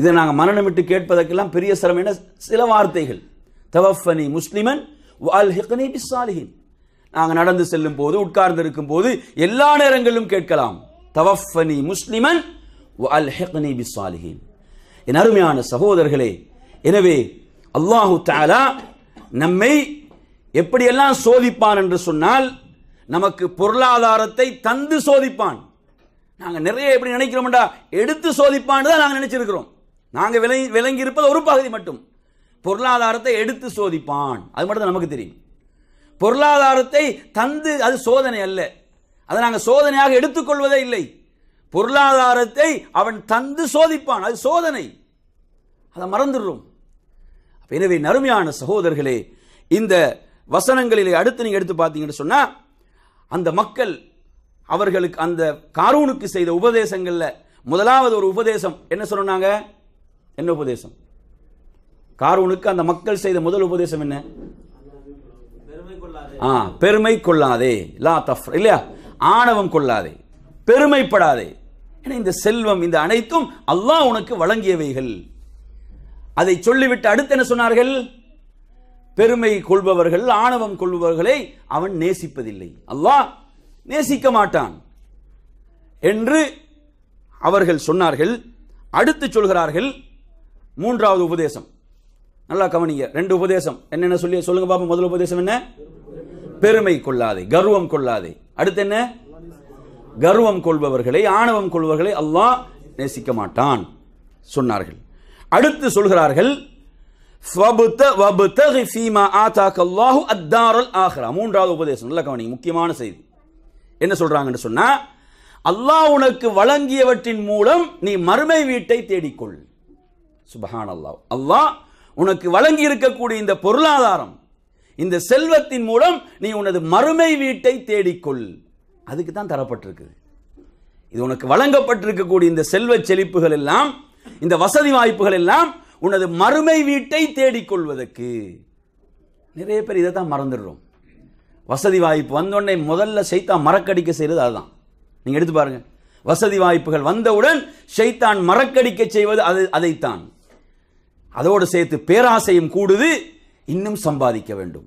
இதை நாங்கள் மரணமிட்டு கேட்பதற்கெல்லாம் பெரிய சிரமம் என சில வார்த்தைகள் தவஃபனி முஸ்லிமன் வஅல்ஹிக்னி பிஸ்ஸாலிஹீன் நாங்கள் நடந்து செல்லும் போது இருக்கும் போது எல்லா நேரங்களிலும் கேட்கலாம் தவஃபனி முஸ்லிமன் என் அருமையான சகோதரர்களே எனவே அல்லாஹு தாலா நம்மை எப்படியெல்லாம் சோதிப்பான் என்று சொன்னால் நமக்கு பொருளாதாரத்தை தந்து சோதிப்பான் நாங்கள் நிறைய எப்படி நினைக்கிறோம்டா எடுத்து சோதிப்பான்னு தான் நாங்கள் நினைச்சிருக்கிறோம் நாங்கள் விளங்கி இருப்பது ஒரு பகுதி மட்டும் பொருளாதாரத்தை எடுத்து சோதிப்பான் அது மட்டும் தான் நமக்கு தெரியும் பொருளாதாரத்தை தந்து அது சோதனை அல்ல அதை நாங்கள் சோதனையாக எடுத்துக்கொள்வதே இல்லை பொருளாதாரத்தை அவன் தந்து சோதிப்பான் அது சோதனை அதை மறந்துடுறோம் எனவே நறுமையான சகோதரர்களே இந்த வசனங்களிலே அடுத்து நீங்கள் எடுத்து பார்த்தீங்கன்னு சொன்னால் அந்த மக்கள் அவர்களுக்கு அந்த காரூனுக்கு செய்த உபதேசங்களில் முதலாவது ஒரு உபதேசம் என்ன சொன்னாங்க என்ன உபதேசம் காரூனுக்கு அந்த மக்கள் செய்த முதல் உபதேசம் என்ன ஆ பெருமை கொள்ளாதே லா தஃப் இல்லையா ஆணவம் கொள்ளாதே பெருமைப்படாதே ஏன்னா இந்த செல்வம் இந்த அனைத்தும் அல்லாஹ் உனக்கு வழங்கியவைகள் அதை சொல்லிவிட்டு அடுத்து என்ன சொன்னார்கள் பெருமை கொள்பவர்கள் ஆணவம் கொள்பவர்களை அவன் நேசிப்பதில்லை அல்லாஹ் நேசிக்க மாட்டான் என்று அவர்கள் சொன்னார்கள் அடுத்து சொல்கிறார்கள் மூன்றாவது உபதேசம் நல்லா கவனிங்க ரெண்டு உபதேசம் என்னென்ன சொல்லி சொல்லுங்க பாப்பா முதல் உபதேசம் என்ன பெருமை கொள்ளாதே கர்வம் கொள்ளாதே அடுத்து என்ன கர்வம் கொள்பவர்களை ஆணவம் கொள்பவர்களை அல்லாஹ் நேசிக்க மாட்டான் சொன்னார்கள் அடுத்து சொல்கிறார்கள் மூன்றாவது உபதேசம் நல்ல கவனி முக்கியமான செய்தி என்ன சொல்றாங்கன்னு சொன்னா அல்லாஹ் உனக்கு வழங்கியவற்றின் மூலம் நீ மறுமை வீட்டை தேடிக்கொள் சுபஹான் அல்லாஹ் அல்லாஹ் உனக்கு வழங்கி இருக்கக்கூடிய இந்த பொருளாதாரம் இந்த செல்வத்தின் மூலம் நீ உனது மறுமை வீட்டை தேடிக்கொள் அதுக்கு தான் தரப்பட்டிருக்குது இது உனக்கு வழங்கப்பட்டிருக்கக்கூடிய இந்த செல்வ செழிப்புகள் எல்லாம் இந்த வசதி வாய்ப்புகள் எல்லாம் உனது மறுமை வீட்டை தேடிக்கொள்வதற்கு நிறைய பேர் இதை தான் மறந்துடுறோம் வசதி வாய்ப்பு வந்தோடனே முதல்ல சைத்தான் மறக்கடிக்க செய்வது அதுதான் நீங்கள் எடுத்து பாருங்க வசதி வாய்ப்புகள் வந்தவுடன் சைத்தான் மறக்கடிக்க செய்வது அது அதைத்தான் அதோடு சேர்த்து பேராசையும் கூடுது இன்னும் சம்பாதிக்க வேண்டும்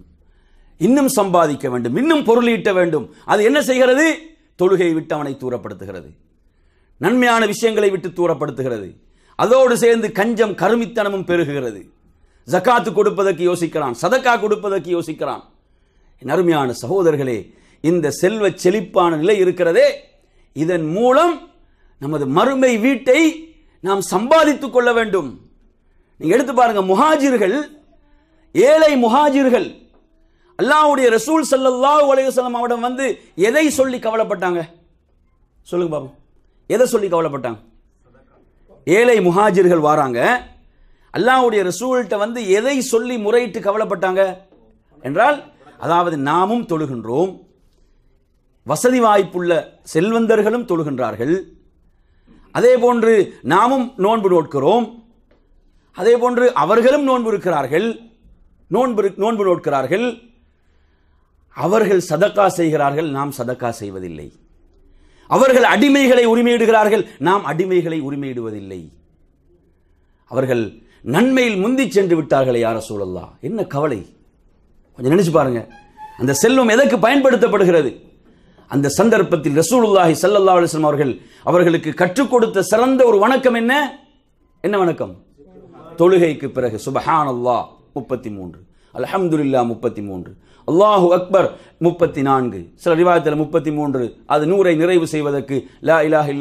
இன்னும் சம்பாதிக்க வேண்டும் இன்னும் பொருளீட்ட வேண்டும் அது என்ன செய்கிறது தொழுகையை விட்டு அவனை தூரப்படுத்துகிறது நன்மையான விஷயங்களை விட்டு தூரப்படுத்துகிறது அதோடு சேர்ந்து கஞ்சம் கருமித்தனமும் பெருகுகிறது ஜக்காத்து கொடுப்பதற்கு யோசிக்கிறான் சதக்கா கொடுப்பதற்கு யோசிக்கிறான் அருமையான சகோதரர்களே இந்த செல்வ செழிப்பான நிலை இருக்கிறதே இதன் மூலம் நமது மறுமை வீட்டை நாம் சம்பாதித்துக் கொள்ள வேண்டும் நீங்க எடுத்து பாருங்க முஹாஜிர்கள் ஏழை முஹாஜிர்கள் அல்லாவுடைய ரசூல் செல்லல்லா உலகம் அவடம் வந்து எதை சொல்லி கவலைப்பட்டாங்க சொல்லுங்க பாபு எதை சொல்லி கவலைப்பட்டாங்க ஏழை முஹாஜிர்கள் வாராங்க அல்லாவுடைய ரசூல்கிட்ட வந்து எதை சொல்லி முறையிட்டு கவலைப்பட்டாங்க என்றால் அதாவது நாமும் தொழுகின்றோம் வசதி வாய்ப்புள்ள செல்வந்தர்களும் தொழுகின்றார்கள் அதே போன்று நாமும் நோன்பு நோட்கிறோம் அதே போன்று அவர்களும் நோன்பு இருக்கிறார்கள் நோன்பு நோன்பு நோட்கிறார்கள் அவர்கள் சதக்கா செய்கிறார்கள் நாம் சதக்கா செய்வதில்லை அவர்கள் அடிமைகளை உரிமையிடுகிறார்கள் நாம் அடிமைகளை உரிமையிடுவதில்லை அவர்கள் நன்மையில் முந்தி சென்று விட்டார்களே யார சூழல்லா என்ன கவலை கொஞ்சம் நினைச்சு பாருங்க அந்த செல்வம் எதற்கு பயன்படுத்தப்படுகிறது அந்த சந்தர்ப்பத்தில் ரசூலுல்லாஹி சல்லா அலிஸ்லாம் அவர்கள் அவர்களுக்கு கற்றுக் கொடுத்த சிறந்த ஒரு வணக்கம் என்ன என்ன வணக்கம் தொழுகைக்கு பிறகு சுபஹான் அல்லாஹ் முப்பத்தி மூன்று அலஹம்துல்லா முப்பத்தி மூன்று அல்லாஹு அக்பர் முப்பத்தி நான்கு சில ரிவாயத்தில் முப்பத்தி மூன்று அது நூறை நிறைவு செய்வதற்கு லா இலாஹ்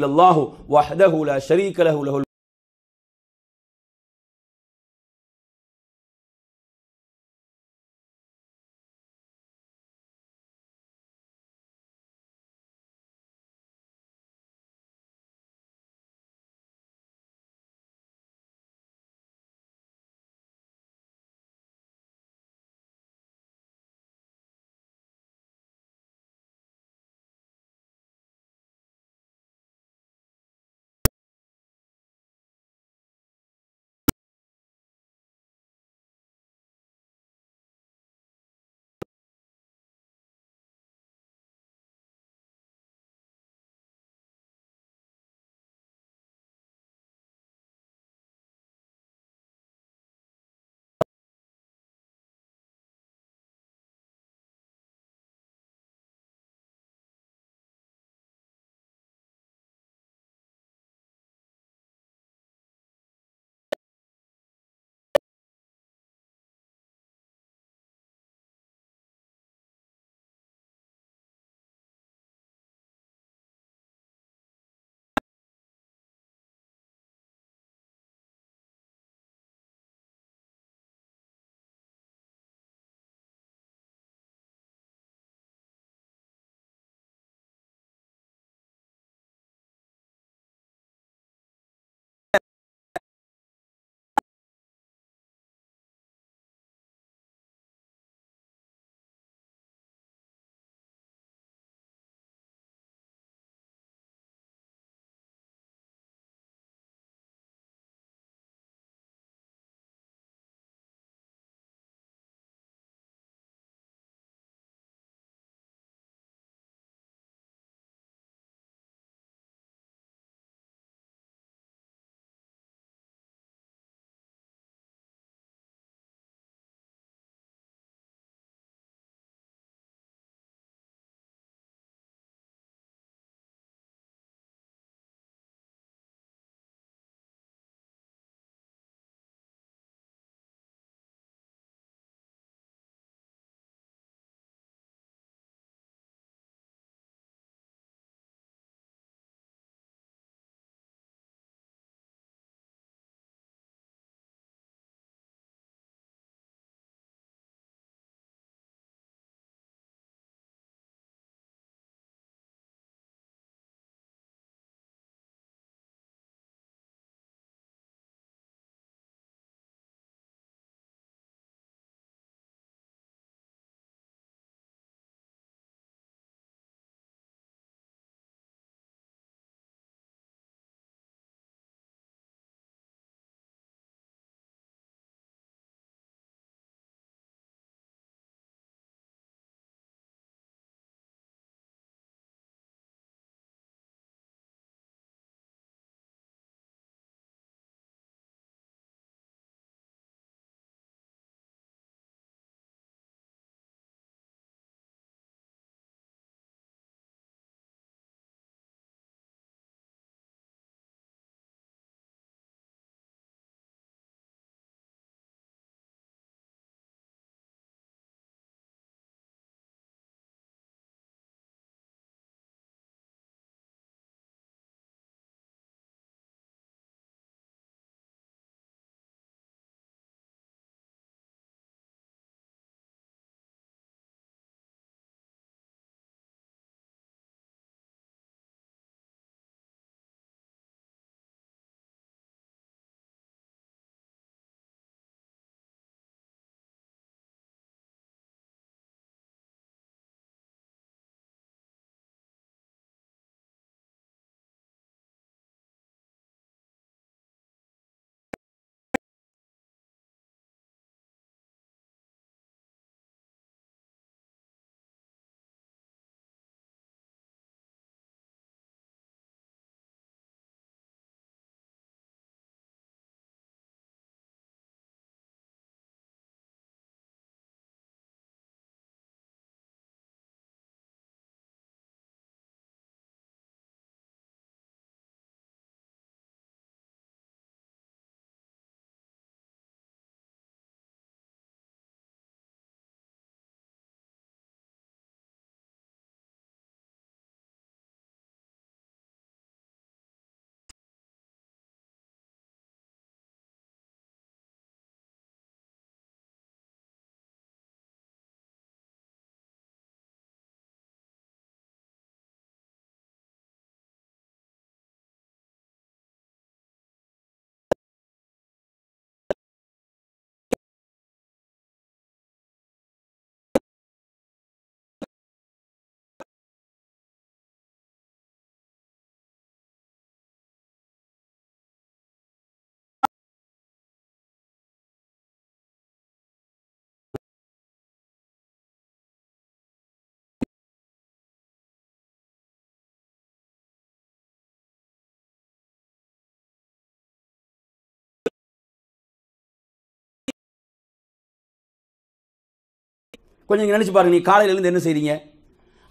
கொஞ்சம் நீங்கள் நினச்சி பாருங்கள் நீங்கள் காலையிலேருந்து என்ன செய்கிறீங்க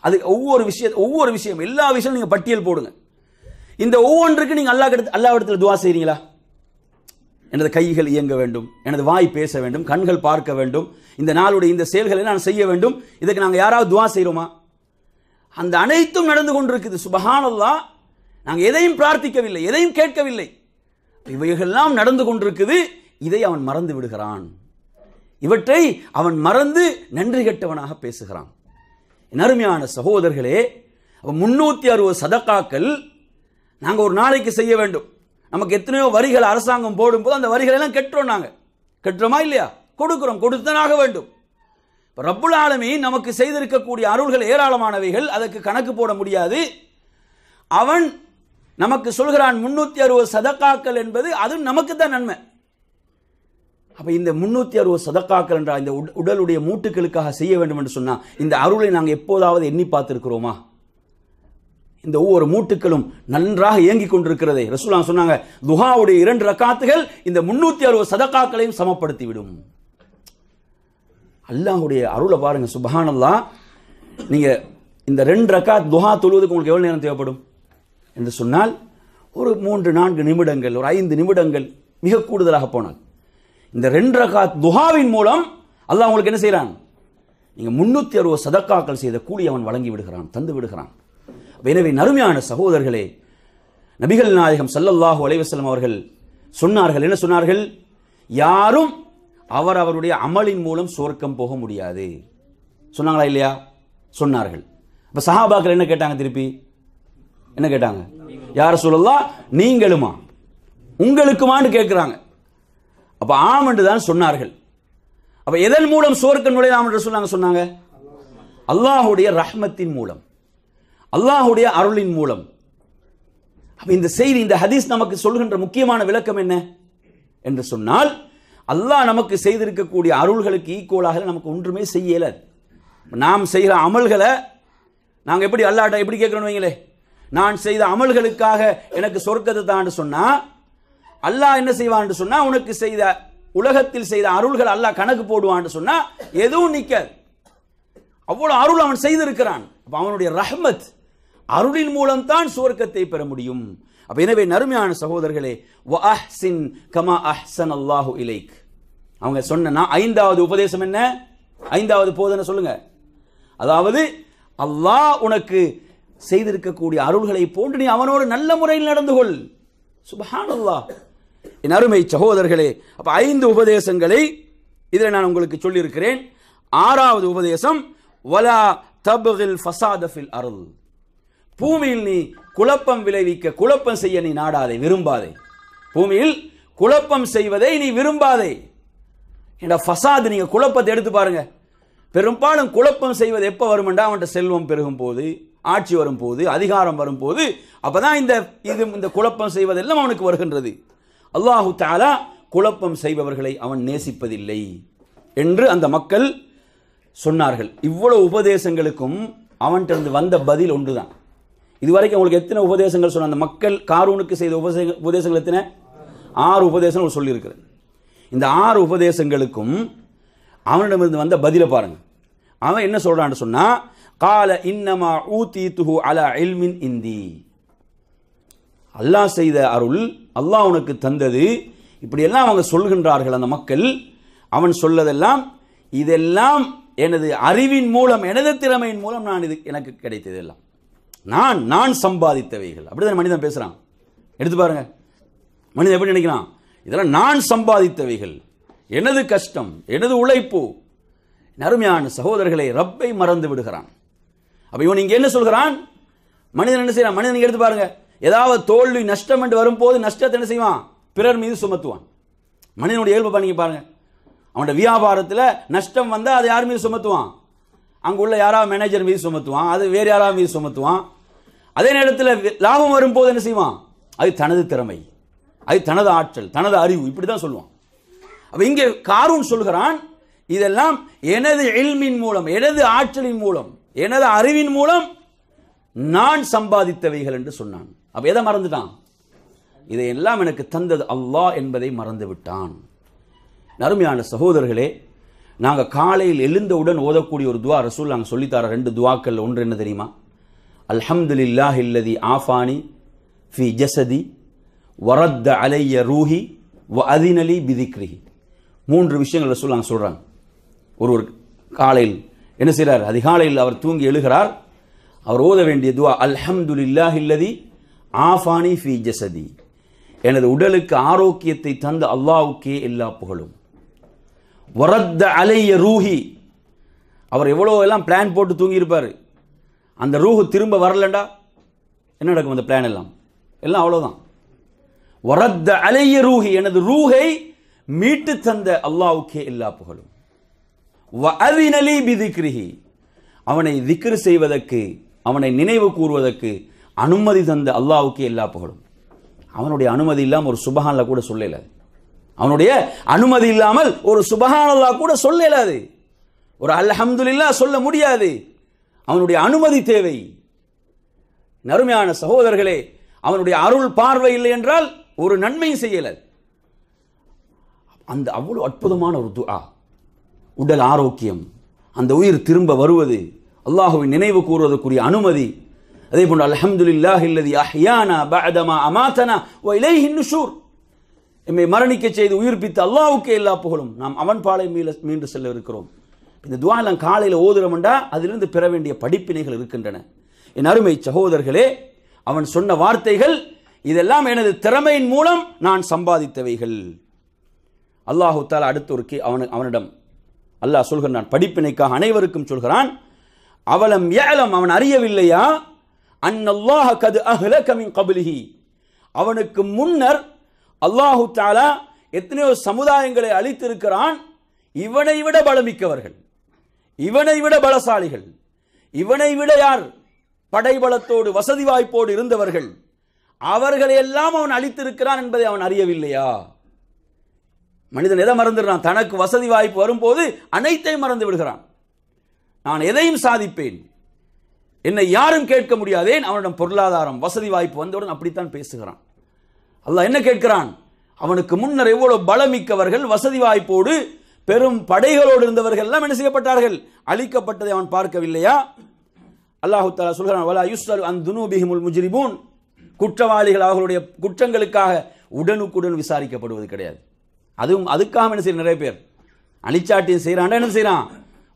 அது ஒவ்வொரு விஷயம் ஒவ்வொரு விஷயம் எல்லா விஷயம் நீங்கள் பட்டியல் போடுங்க இந்த ஒவ்வொன்றுக்கு நீங்கள் அல்லா கிட்ட அல்லா இடத்துல துவா செய்கிறீங்களா எனது கைகள் இயங்க வேண்டும் எனது வாய் பேச வேண்டும் கண்கள் பார்க்க வேண்டும் இந்த நாளுடைய இந்த செயல்களை நான் செய்ய வேண்டும் இதுக்கு நாங்கள் யாராவது துவா செய்கிறோமா அந்த அனைத்தும் நடந்து கொண்டிருக்குது சுபகானல்லா நாங்கள் எதையும் பிரார்த்திக்கவில்லை எதையும் கேட்கவில்லை இவைகள்லாம் நடந்து கொண்டிருக்குது இதை அவன் மறந்து விடுகிறான் இவற்றை அவன் மறந்து நன்றி கெட்டவனாக பேசுகிறான் அருமையான சகோதரர்களே முன்னூற்றி அறுபது சதக்காக்கள் நாங்கள் ஒரு நாளைக்கு செய்ய வேண்டும் நமக்கு எத்தனையோ வரிகள் அரசாங்கம் போடும்போது அந்த வரிகளெல்லாம் கெட்டுறோம் நாங்கள் கெட்டுறோமா இல்லையா கொடுக்குறோம் கொடுத்தனாக வேண்டும் இப்போ ரப்புல் ஆலமி நமக்கு செய்திருக்கக்கூடிய அருள்கள் ஏராளமானவைகள் அதற்கு கணக்கு போட முடியாது அவன் நமக்கு சொல்கிறான் முன்னூற்றி அறுபது சதக்காக்கள் என்பது அது நமக்கு தான் நன்மை அப்போ இந்த முன்னூத்தி அறுபது சதக்காக்கள் என்றால் இந்த உடலுடைய மூட்டுகளுக்காக செய்ய வேண்டும் என்று சொன்னால் இந்த அருளை நாங்கள் எப்போதாவது எண்ணி பார்த்திருக்கிறோமா இந்த ஒவ்வொரு மூட்டுக்களும் நன்றாக இயங்கிக் கொண்டிருக்கிறதை ரசூலா சொன்னாங்க துஹாவுடைய இரண்டு ரக்காத்துகள் இந்த முன்னூத்தி அறுபது சதக்காக்களையும் சமப்படுத்திவிடும் அல்லாஹுடைய அருளை பாருங்க சுபானந்தா நீங்கள் இந்த ரெண்டு ரக்காத் துஹா தொழுவதுக்கு உங்களுக்கு எவ்வளோ நேரம் தேவைப்படும் என்று சொன்னால் ஒரு மூன்று நான்கு நிமிடங்கள் ஒரு ஐந்து நிமிடங்கள் மிக கூடுதலாக போனால் இந்த ரெண்டு ரகாத் துஹாவின் மூலம் அல்லாஹ் உங்களுக்கு என்ன செய்கிறான் நீங்கள் முந்நூற்றி அறுபது சதக்காக்கள் செய்த கூலி அவன் வழங்கி விடுகிறான் தந்து விடுகிறான் எனவே நறுமையான சகோதரர்களே நபிகள் நாயகம் சல்லல்லாஹு அலைவசல்லம் அவர்கள் சொன்னார்கள் என்ன சொன்னார்கள் யாரும் அவர் அவருடைய அமலின் மூலம் சோர்க்கம் போக முடியாது சொன்னாங்களா இல்லையா சொன்னார்கள் இப்போ சஹாபாக்கள் என்ன கேட்டாங்க திருப்பி என்ன கேட்டாங்க யார் சொல்லலாம் நீங்களுமா உங்களுக்குமான்னு கேட்குறாங்க அப்போ ஆம் என்று தான் சொன்னார்கள் அப்போ எதன் மூலம் சோருக்கு நுழையலாம் என்று சொன்னாங்க சொன்னாங்க அல்லாஹுடைய ரஹ்மத்தின் மூலம் அல்லாஹுடைய அருளின் மூலம் அப்போ இந்த செய்தி இந்த ஹதீஸ் நமக்கு சொல்கின்ற முக்கியமான விளக்கம் என்ன என்று சொன்னால் அல்லாஹ் நமக்கு செய்திருக்கக்கூடிய அருள்களுக்கு ஈக்குவலாக நமக்கு ஒன்றுமே செய்யலை நாம் செய்கிற அமல்களை நாங்கள் எப்படி அல்லாட்ட எப்படி கேட்கணும் வைங்களே நான் செய்த அமல்களுக்காக எனக்கு சொர்க்கத்தை தான் சொன்னால் அல்லாஹ் என்ன செய்வான் சொன்னா உனக்கு செய்த உலகத்தில் செய்த அருள்கள் அல்லாஹ் கணக்கு போடுவான் சொன்னா எதுவும் நிற்காது அவ்வளோ அருள் அவன் செய்திருக்கிறான் அப்போ அவனுடைய ரஹமத் அருளின் மூலம்தான் சுவர்க்கத்தை பெற முடியும் அப்போ எனவே நறுமையான சகோதரர்களே கமா அல்லாஹு இலைக் அவங்க சொன்னா ஐந்தாவது உபதேசம் என்ன ஐந்தாவது போதனை சொல்லுங்க அதாவது அல்லாஹ் உனக்கு செய்திருக்கக்கூடிய அருள்களை போன்று நீ அவனோடு நல்ல முறையில் நடந்து கொள் சுபஹானல்லா என் அருமை சகோதரர்களே அப்போ ஐந்து உபதேசங்களை இதில் நான் உங்களுக்கு சொல்லியிருக்கிறேன் ஆறாவது உபதேசம் வலா தபுகில் ஃபசாதஃபில் அருள் பூமியில் நீ குழப்பம் விளைவிக்க குழப்பம் செய்ய நீ நாடாதே விரும்பாதே பூமியில் குழப்பம் செய்வதை நீ விரும்பாதே என்னடா ஃபசாது நீங்கள் குழப்பத்தை எடுத்து பாருங்க பெரும்பாலும் குழப்பம் செய்வது எப்போ வருமெண்டா அவன்கிட்ட செல்வம் பெருகும் போது ஆட்சி வரும்போது அதிகாரம் வரும்போது அப்போ தான் இந்த இது இந்த குழப்பம் செய்வதெல்லாம் அவனுக்கு வருகின்றது அல்லாஹு தாலா குழப்பம் செய்பவர்களை அவன் நேசிப்பதில்லை என்று அந்த மக்கள் சொன்னார்கள் இவ்வளவு உபதேசங்களுக்கும் அவன்கிட்ட வந்த பதில் ஒன்று தான் இதுவரைக்கும் அவங்களுக்கு எத்தனை உபதேசங்கள் சொன்ன அந்த மக்கள் காரூனுக்கு செய்த உபதேசங்கள் உபதேசங்கள் எத்தனை ஆறு உபதேசங்கள் சொல்லியிருக்கிறது இந்த ஆறு உபதேசங்களுக்கும் அவனிடமிருந்து வந்த பதிலை பாருங்கள் அவன் என்ன சொல்கிறான்னு சொன்னால் கால இன்னமா ஊத்தி துஹு அல அல்மின் இந்தி அல்லாஹ் செய்த அருள் அல்லாஹ் உனக்கு தந்தது இப்படியெல்லாம் அவங்க சொல்கின்றார்கள் அந்த மக்கள் அவன் சொல்லதெல்லாம் இதெல்லாம் எனது அறிவின் மூலம் எனது திறமையின் மூலம் நான் இது எனக்கு கிடைத்ததெல்லாம் நான் நான் சம்பாதித்தவைகள் அப்படிதான் மனிதன் பேசுகிறான் எடுத்து பாருங்க மனிதன் எப்படி நினைக்கிறான் இதெல்லாம் நான் சம்பாதித்தவைகள் எனது கஷ்டம் எனது உழைப்பு அருமையான சகோதரர்களை ரப்பை மறந்து விடுகிறான் அப்ப இவன் இங்க என்ன சொல்கிறான் மனிதன் என்ன செய்யறான் மனிதன் எடுத்து பாருங்க ஏதாவது தோல்வி நஷ்டம் என்று வரும்போது நஷ்டத்தை என்ன செய்வான் பிறர் மீது சுமத்துவான் மனிதனுடைய இயல்பு பண்ணி பாருங்க அவனோட வியாபாரத்தில் நஷ்டம் வந்தால் அதை யார் மீது சுமத்துவான் அங்கே உள்ள யாராவது மேனேஜர் மீது சுமத்துவான் அது வேறு யாராவது மீது சுமத்துவான் அதே நேரத்தில் லாபம் வரும்போது என்ன செய்வான் அது தனது திறமை அது தனது ஆற்றல் தனது அறிவு இப்படி தான் சொல்லுவான் அப்போ இங்கே காரூன் சொல்கிறான் இதெல்லாம் எனது எல்மின் மூலம் எனது ஆற்றலின் மூலம் எனது அறிவின் மூலம் நான் சம்பாதித்தவைகள் என்று சொன்னான் அப்ப எதை மறந்துட்டான் இதையெல்லாம் எனக்கு தந்தது அல்லாஹ் என்பதை மறந்து விட்டான் அருமையான சகோதரர்களே நாங்கள் காலையில் எழுந்தவுடன் ஓதக்கூடிய ஒரு துவா ரசூல் நாங்கள் சொல்லித்தார ரெண்டு துவாக்கள் ஒன்று என்ன தெரியுமா அல்ஹம்து இல்லதி ஆஃபானி ஃபி ஜசதி வரத் அலைய ரூஹி வ அதினலி பிதிக்ரிஹி மூன்று விஷயங்கள் ரசூல் நாங்கள் சொல்கிறாங்க ஒரு ஒரு காலையில் என்ன செய்கிறார் அதிகாலையில் அவர் தூங்கி எழுகிறார் அவர் ஓத வேண்டிய துவா இல்லாஹில்லதி ஆஃபானி ஃபி ஜசதி எனது உடலுக்கு ஆரோக்கியத்தை தந்த அல்லாவுக்கே எல்லா புகழும் வரத்த அலைய ரூஹி அவர் எவ்வளோ எல்லாம் பிளான் போட்டு தூங்கியிருப்பார் அந்த ரூஹு திரும்ப வரலண்டா என்ன நடக்கும் அந்த பிளான் எல்லாம் எல்லாம் அவ்வளோதான் வரத்த அலைய ரூஹி எனது ரூஹை மீட்டு தந்த அல்லாவுக்கே எல்லா புகழும் பிதிக்ரிஹி அவனை திக்ரு செய்வதற்கு அவனை நினைவு கூறுவதற்கு அனுமதி தந்த அல்லாவுக்கு எல்லா புகழும் அவனுடைய அனுமதி இல்லாமல் ஒரு சுபஹான்ல கூட சொல்ல அவனுடைய அனுமதி இல்லாமல் ஒரு சுபஹானல்லா கூட சொல்ல இயலாது ஒரு அல்ஹம்துல்லா சொல்ல முடியாது அவனுடைய அனுமதி தேவை நறுமையான சகோதரர்களே அவனுடைய அருள் பார்வை இல்லை என்றால் ஒரு நன்மையும் செய்யல அந்த அவ்வளோ அற்புதமான ஒரு துஆ உடல் ஆரோக்கியம் அந்த உயிர் திரும்ப வருவது அல்லாஹுவின் நினைவு கூறுவதற்குரிய அனுமதி அதே போன்று அலஹம்துல்லாஹ் இல்லதி அஹ்யானா பஹதமா அமாத்தனா இலை இலைஹி நுஷூர் எம்மை மரணிக்க செய்து உயிர்ப்பித்து அல்லாவுக்கு எல்லா புகழும் நாம் அவன் பாலை மீள மீண்டு செல்ல இருக்கிறோம் இந்த துவாலம் காலையில் ஓதுறோம்டா அதிலிருந்து பெற வேண்டிய படிப்பினைகள் இருக்கின்றன என் அருமை சகோதரர்களே அவன் சொன்ன வார்த்தைகள் இதெல்லாம் எனது திறமையின் மூலம் நான் சம்பாதித்தவைகள் அல்லாஹு தால அடுத்த ஒரு கே அவனு அவனிடம் அல்லாஹ் சொல்கிறான் படிப்பினைக்காக அனைவருக்கும் சொல்கிறான் அவலம் ஏலம் அவன் அறியவில்லையா அந்நல்லாஹ கது அஹ்ல கமிங் கபிலிஹி அவனுக்கு முன்னர் அல்லாஹு தாலா எத்தனையோ சமுதாயங்களை அளித்திருக்கிறான் இவனை விட பலமிக்கவர்கள் இவனை விட பலசாலிகள் இவனை விட யார் படைபலத்தோடு வசதி வாய்ப்போடு இருந்தவர்கள் அவர்களையெல்லாம் அவன் அளித்திருக்கிறான் என்பதை அவன் அறியவில்லையா மனிதன் எதை மறந்துடுறான் தனக்கு வசதி வாய்ப்பு வரும்போது அனைத்தையும் மறந்து விடுகிறான் நான் எதையும் சாதிப்பேன் என்னை யாரும் கேட்க முடியாதேன் அவனிடம் பொருளாதாரம் வசதி வாய்ப்பு வந்தவுடன் அப்படித்தான் பேசுகிறான் அல்ல என்ன கேட்கிறான் அவனுக்கு முன்னர் எவ்வளவு பலமிக்கவர்கள் வசதி வாய்ப்போடு பெரும் படைகளோடு இருந்தவர்கள் எல்லாம் என்ன செய்யப்பட்டார்கள் அழிக்கப்பட்டதை அவன் பார்க்கவில்லையா அல்லாஹு தாலா சொல்கிறான் முஜிரிபூன் குற்றவாளிகள் அவர்களுடைய குற்றங்களுக்காக உடனுக்குடன் விசாரிக்கப்படுவது கிடையாது அதுவும் அதுக்காக என்ன செய்யும் நிறைய பேர் அணிச்சாட்டியும் செய்கிறான் என்ன செய்கிறான்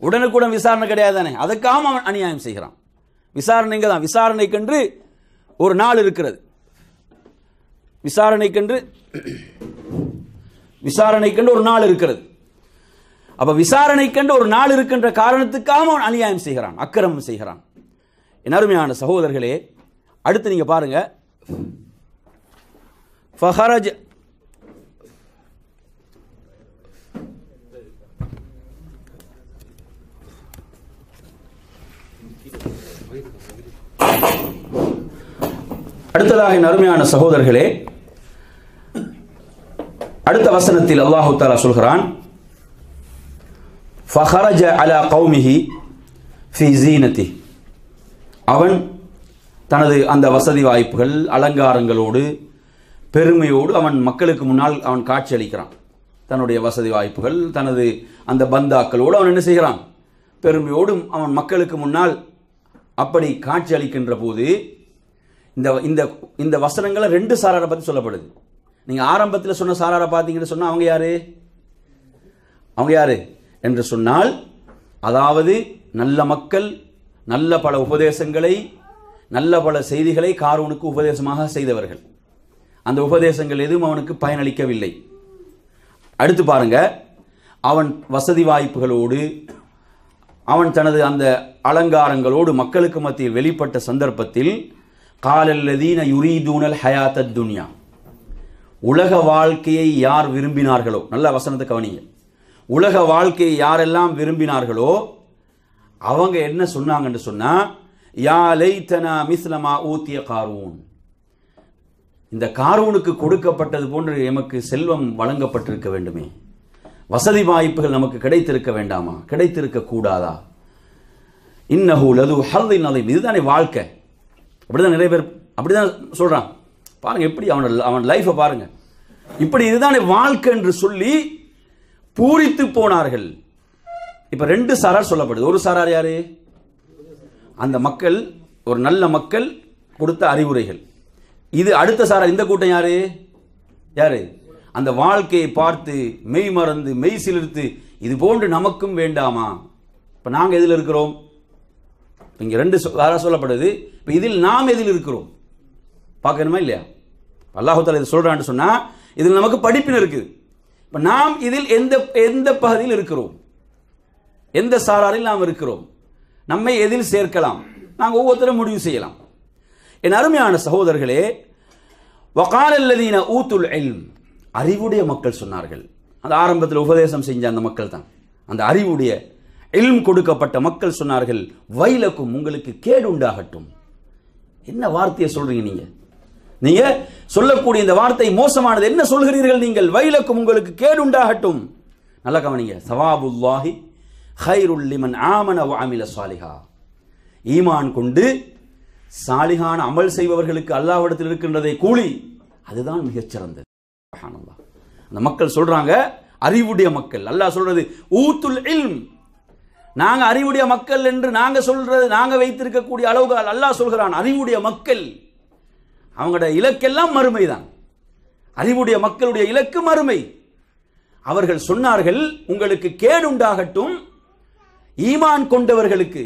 உடனுக்குடன் விசாரணை கிடையாது தானே அதுக்காக அவன் அநியாயம் செய்கிறான் விசாரணைங்க தான் விசாரணைக்கென்று ஒரு நாள் இருக்கிறது விசாரணைக்கென்று விசாரணைக்கென்று ஒரு நாள் இருக்கிறது அப்போ விசாரணைக்கென்று ஒரு நாள் இருக்கின்ற காரணத்துக்காக அவன் அநியாயம் செய்கிறான் அக்கிரமம் செய்கிறான் என் அருமையான சகோதரர்களே அடுத்து நீங்கள் பாருங்கள் ஃபஹரஜ் அடுத்ததாக அருமையான சகோதரர்களே அடுத்த வசனத்தில் அல்லாஹு தாலா சொல்கிறான் ஃபஹரஜ அலா கௌமிஹி ஃபி அவன் தனது அந்த வசதி வாய்ப்புகள் அலங்காரங்களோடு பெருமையோடு அவன் மக்களுக்கு முன்னால் அவன் காட்சி அளிக்கிறான் தன்னுடைய வசதி வாய்ப்புகள் தனது அந்த பந்தாக்களோடு அவன் என்ன செய்கிறான் பெருமையோடும் அவன் மக்களுக்கு முன்னால் அப்படி காட்சி அளிக்கின்ற போது இந்த இந்த இந்த வசனங்களை ரெண்டு சாராரை பற்றி சொல்லப்படுது நீங்கள் ஆரம்பத்தில் சொன்ன சாராரை பார்த்தீங்கன்னு சொன்னால் அவங்க யார் அவங்க யார் என்று சொன்னால் அதாவது நல்ல மக்கள் நல்ல பல உபதேசங்களை நல்ல பல செய்திகளை காரூனுக்கு உபதேசமாக செய்தவர்கள் அந்த உபதேசங்கள் எதுவும் அவனுக்கு பயனளிக்கவில்லை அடுத்து பாருங்க அவன் வசதி வாய்ப்புகளோடு அவன் தனது அந்த அலங்காரங்களோடு மக்களுக்கு மத்தியில் வெளிப்பட்ட சந்தர்ப்பத்தில் காலல்லதீன யுரீதூனல் ஹயாத்த துன்யா உலக வாழ்க்கையை யார் விரும்பினார்களோ நல்ல வசனத்தை கவனிங்க உலக வாழ்க்கையை யாரெல்லாம் விரும்பினார்களோ அவங்க என்ன சொன்னாங்கன்னு சொன்னால் யா லைத்தனா மிஸ்லமா ஊத்திய காரூன் இந்த காரூனுக்கு கொடுக்கப்பட்டது போன்று எமக்கு செல்வம் வழங்கப்பட்டிருக்க வேண்டுமே வசதி வாய்ப்புகள் நமக்கு கிடைத்திருக்க வேண்டாமா கிடைத்திருக்க கூடாதா இன்னஹூ லது ஹர்தின் அதையும் இதுதானே வாழ்க்கை அப்படிதான் நிறைய பேர் அப்படி தான் சொல்கிறான் பாருங்கள் எப்படி அவனோட அவன் லைஃப்பை பாருங்கள் இப்படி இதுதான் வாழ்க்கை என்று சொல்லி பூரித்து போனார்கள் இப்போ ரெண்டு சாரார் சொல்லப்படுது ஒரு சாரார் யாரு அந்த மக்கள் ஒரு நல்ல மக்கள் கொடுத்த அறிவுரைகள் இது அடுத்த சாரார் இந்த கூட்டம் யாரு யாரு அந்த வாழ்க்கையை பார்த்து மெய் மறந்து மெய் சிலிர்த்து இது போன்று நமக்கும் வேண்டாமா இப்போ நாங்கள் எதில் இருக்கிறோம் இங்கே ரெண்டு வேற சொல்லப்படுது இப்போ இதில் நாம் எதில் இருக்கிறோம் பார்க்கணுமா இல்லையா அல்லாஹால இது சொல்கிறான்னு சொன்னால் இதில் நமக்கு படிப்பின் இருக்குது இப்போ நாம் இதில் எந்த எந்த பகுதியில் இருக்கிறோம் எந்த சாராரில் நாம் இருக்கிறோம் நம்மை எதில் சேர்க்கலாம் நாங்கள் ஒவ்வொருத்தரும் முடிவு செய்யலாம் என் அருமையான சகோதரர்களே வகாலல்லதீன ஊத்துல் எல்ம் அறிவுடைய மக்கள் சொன்னார்கள் அந்த ஆரம்பத்தில் உபதேசம் செஞ்ச அந்த மக்கள் தான் அந்த அறிவுடைய இல்ம் கொடுக்கப்பட்ட மக்கள் சொன்னார்கள் வயலுக்கும் உங்களுக்கு கேடு உண்டாகட்டும் என்ன வார்த்தையை சொல்றீங்க நீங்க நீங்க சொல்லக்கூடிய இந்த வார்த்தை மோசமானது என்ன சொல்கிறீர்கள் நீங்கள் வயலுக்கும் உங்களுக்கு கேடு உண்டாகட்டும் நல்லா கவனிங்க சவாபுல்லாஹி ஹைருல்லிமன் ஆமன அமில சாலிஹா ஈமான் கொண்டு சாலிகான அமல் செய்பவர்களுக்கு அல்லாவிடத்தில் இருக்கின்றதை கூலி அதுதான் மிகச்சிறந்தது அந்த மக்கள் சொல்றாங்க அறிவுடைய மக்கள் அல்லாஹ் சொல்றது ஊத்துல் இல்ம் நாங்க அறிவுடைய மக்கள் என்று நாங்க சொல்றது நாங்க வைத்திருக்கக்கூடிய அளவுகள் அல்லாஹ் சொல்கிறான் அறிவுடைய மக்கள் அவங்களோட இலக்கெல்லாம் மறுமை தான் அறிவுடைய மக்களுடைய இலக்கு மறுமை அவர்கள் சொன்னார்கள் உங்களுக்கு கேடுண்டாகட்டும் ஈமான் கொண்டவர்களுக்கு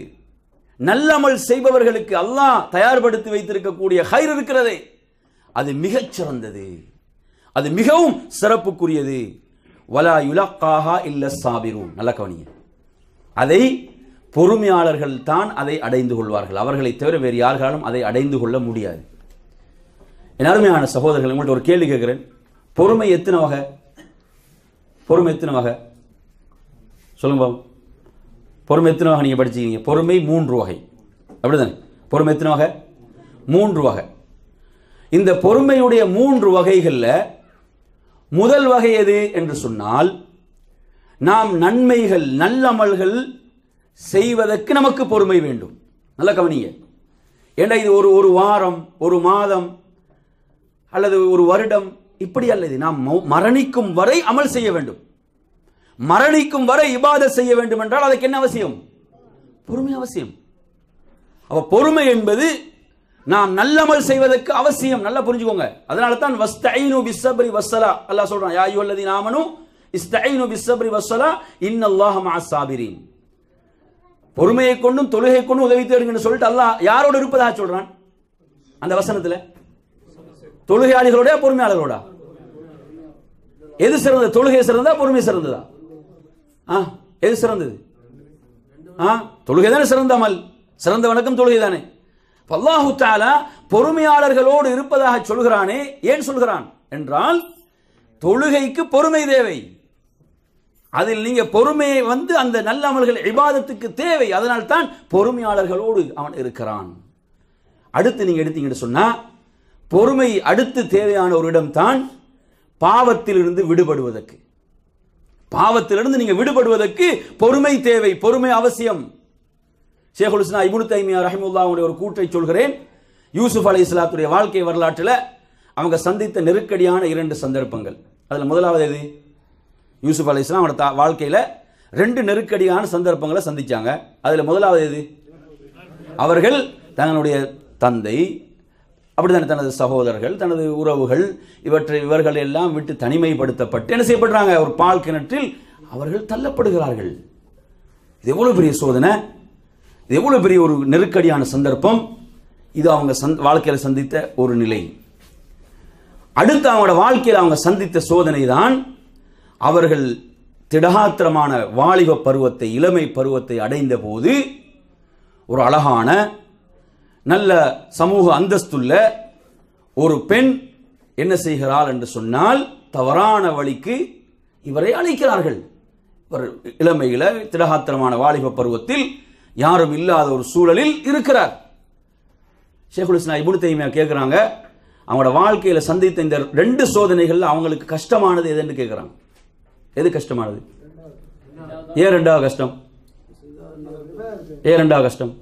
நல்லமல் செய்பவர்களுக்கு அல்லாஹ் தயார்படுத்தி வைத்திருக்கக்கூடிய ஹைர் இருக்கிறதே அது மிகச் சிறந்தது அது மிகவும் சிறப்புக்குரியது வலா யுலக்காஹா இல்ல சாபிரும் நல்ல கவனிங்க அதை பொறுமையாளர்கள் தான் அதை அடைந்து கொள்வார்கள் அவர்களை தவிர வேறு யார்களாலும் அதை அடைந்து கொள்ள முடியாது என் அருமையான சகோதரர்கள் உங்கள்கிட்ட ஒரு கேள்வி கேட்கிறேன் பொறுமை எத்தனை வகை பொறுமை எத்தனை வகை சொல்லுங்க பாபு பொறுமை எத்தனை வகை நீங்கள் படிச்சுக்கிங்க பொறுமை மூன்று வகை அப்படிதானே பொறுமை எத்தனை வகை மூன்று வகை இந்த பொறுமையுடைய மூன்று வகைகளில் முதல் வகை எது என்று சொன்னால் நாம் நன்மைகள் நல்லமல்கள் செய்வதற்கு நமக்கு பொறுமை வேண்டும் நல்ல கவனிங்க ஏன்னா இது ஒரு ஒரு வாரம் ஒரு மாதம் அல்லது ஒரு வருடம் இப்படி அல்லது நாம் மரணிக்கும் வரை அமல் செய்ய வேண்டும் மரணிக்கும் வரை இபாத செய்ய வேண்டும் என்றால் அதுக்கு என்ன அவசியம் பொறுமை அவசியம் அப்ப பொறுமை என்பது நாம் நல்லமல் செய்வதற்கு அவசியம் நல்லா புரிஞ்சுக்கோங்க அதனால தான் வஸ்தைனு பிசபரி வசலா அல்லாஹ் சொல்றான் யாயு அல்லது நாமனும் இஸ்தைனு பிஸ்ஸப்ரி வஸ்ஸலா இன்னல்லாஹ மஅஸ்ஸாபிரின் பொறுமையை கொண்டும் தொழுகை கொண்டும் உதவி தேடுங்கன்னு சொல்லிட்டு அல்லாஹ் யாரோட இருப்பதாக சொல்றான் அந்த வசனத்துல தொழுகையாளிகளோட பொறுமையாளர்களோட எது சிறந்தது தொழுகை சிறந்ததா பொறுமை சிறந்ததா ஆ எது சிறந்தது ஆ தொழுகை தானே சிறந்த அமல் சிறந்த வணக்கம் தொழுகை தானே அல்லாஹு தாலா பொறுமையாளர்களோடு இருப்பதாக சொல்கிறானே ஏன் சொல்கிறான் என்றால் தொழுகைக்கு பொறுமை தேவை அதில் நீங்க பொறுமையை வந்து அந்த நல்ல அமல்கள் இபாதத்துக்கு தேவை அதனால் தான் பொறுமையாளர்களோடு அவன் இருக்கிறான் அடுத்து நீங்க எடுத்தீங்கன்னு சொன்னா பொறுமை அடுத்து தேவையான ஒரு இடம் தான் பாவத்திலிருந்து விடுபடுவதற்கு பாவத்திலிருந்து நீங்க விடுபடுவதற்கு பொறுமை தேவை பொறுமை அவசியம் ஷேகுல் இபுனு தைமியா ரஹிமுல்லாவுடைய ஒரு கூற்றை சொல்கிறேன் யூசுப் அலி இஸ்லாத்துடைய வாழ்க்கை வரலாற்றில் அவங்க சந்தித்த நெருக்கடியான இரண்டு சந்தர்ப்பங்கள் அதில் முதலாவது எது யூசுப் அலி இஸ்லாம் அவனோட வாழ்க்கையில் ரெண்டு நெருக்கடியான சந்தர்ப்பங்களை சந்தித்தாங்க அதில் முதலாவது எது அவர்கள் தங்களுடைய தந்தை அப்படித்தானே தனது சகோதரர்கள் தனது உறவுகள் இவற்றை இவர்கள் எல்லாம் விட்டு தனிமைப்படுத்தப்பட்டு என்ன செய்யப்படுறாங்க ஒரு பால் கிணற்றில் அவர்கள் தள்ளப்படுகிறார்கள் இது எவ்வளோ பெரிய சோதனை இது எவ்வளோ பெரிய ஒரு நெருக்கடியான சந்தர்ப்பம் இது அவங்க சந் வாழ்க்கையில் சந்தித்த ஒரு நிலை அடுத்து அவங்களோட வாழ்க்கையில் அவங்க சந்தித்த சோதனை தான் அவர்கள் திடகாத்திரமான வாலிப பருவத்தை இளமை பருவத்தை அடைந்த போது ஒரு அழகான நல்ல சமூக அந்தஸ்துள்ள ஒரு பெண் என்ன செய்கிறாள் என்று சொன்னால் தவறான வழிக்கு இவரை அழைக்கிறார்கள் இவர் இளமையில திடகாத்திரமான வாலிப பருவத்தில் யாரும் இல்லாத ஒரு சூழலில் இருக்கிறார் ஷேகுல் இஸ்லாம் தைமியா கேட்குறாங்க அவங்களோட வாழ்க்கையில் சந்தித்த இந்த ரெண்டு சோதனைகள் அவங்களுக்கு கஷ்டமானது எதுன்னு கேட்குறாங்க எது கஷ்டமானது ஏன் ரெண்டாவது கஷ்டம் ஏன் ரெண்டாவது கஷ்டம்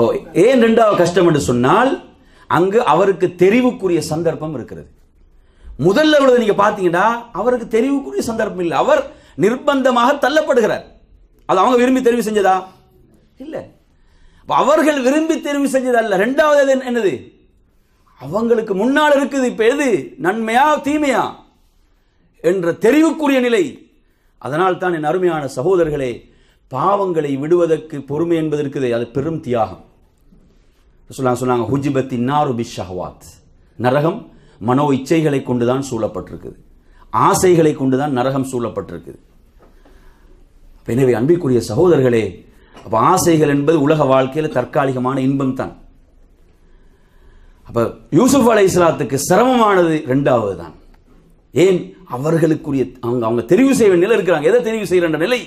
ஓ ஏன் ரெண்டாவது கஷ்டம் என்று சொன்னால் அங்கு அவருக்கு தெரிவுக்குரிய சந்தர்ப்பம் இருக்கிறது முதல்ல உள்ளது நீங்க பார்த்தீங்கன்னா அவருக்கு தெரிவுக்குரிய சந்தர்ப்பம் இல்லை அவர் நிர்பந்தமாக தள்ளப்படுகிறார் அது அவங்க விரும்பி தெரிவு செஞ்சதா இல்லை அவர்கள் விரும்பி தெரிவு செஞ்சதல்ல ரெண்டாவது என்னது அவங்களுக்கு முன்னால் இருக்குது இப்போ எது நன்மையா தீமையா என்ற தெரிவுக்குரிய நிலை அதனால் தான் என் அருமையான சகோதரர்களே பாவங்களை விடுவதற்கு பொறுமை என்பதற்கு அது பெரும் தியாகம் சொன்னாங்க ஹுஜிபத்தி நாரு பிஷஹவாத் நரகம் மனோ இச்சைகளை கொண்டுதான் சூழப்பட்டிருக்குது ஆசைகளை கொண்டுதான் நரகம் சூழப்பட்டிருக்குது எனவே அன்பிற்குரிய சகோதரர்களே அப்போ ஆசைகள் என்பது உலக வாழ்க்கையில் தற்காலிகமான இன்பம் தான் அப்போ யூசுப் அலை இஸ்லாத்துக்கு சிரமமானது ரெண்டாவது தான் ஏன் அவர்களுக்குரிய அவங்க அவங்க தெரிவு செய்ய வேண்டிய நிலை இருக்கிறாங்க எதை தெரிவு செய்கிற நிலை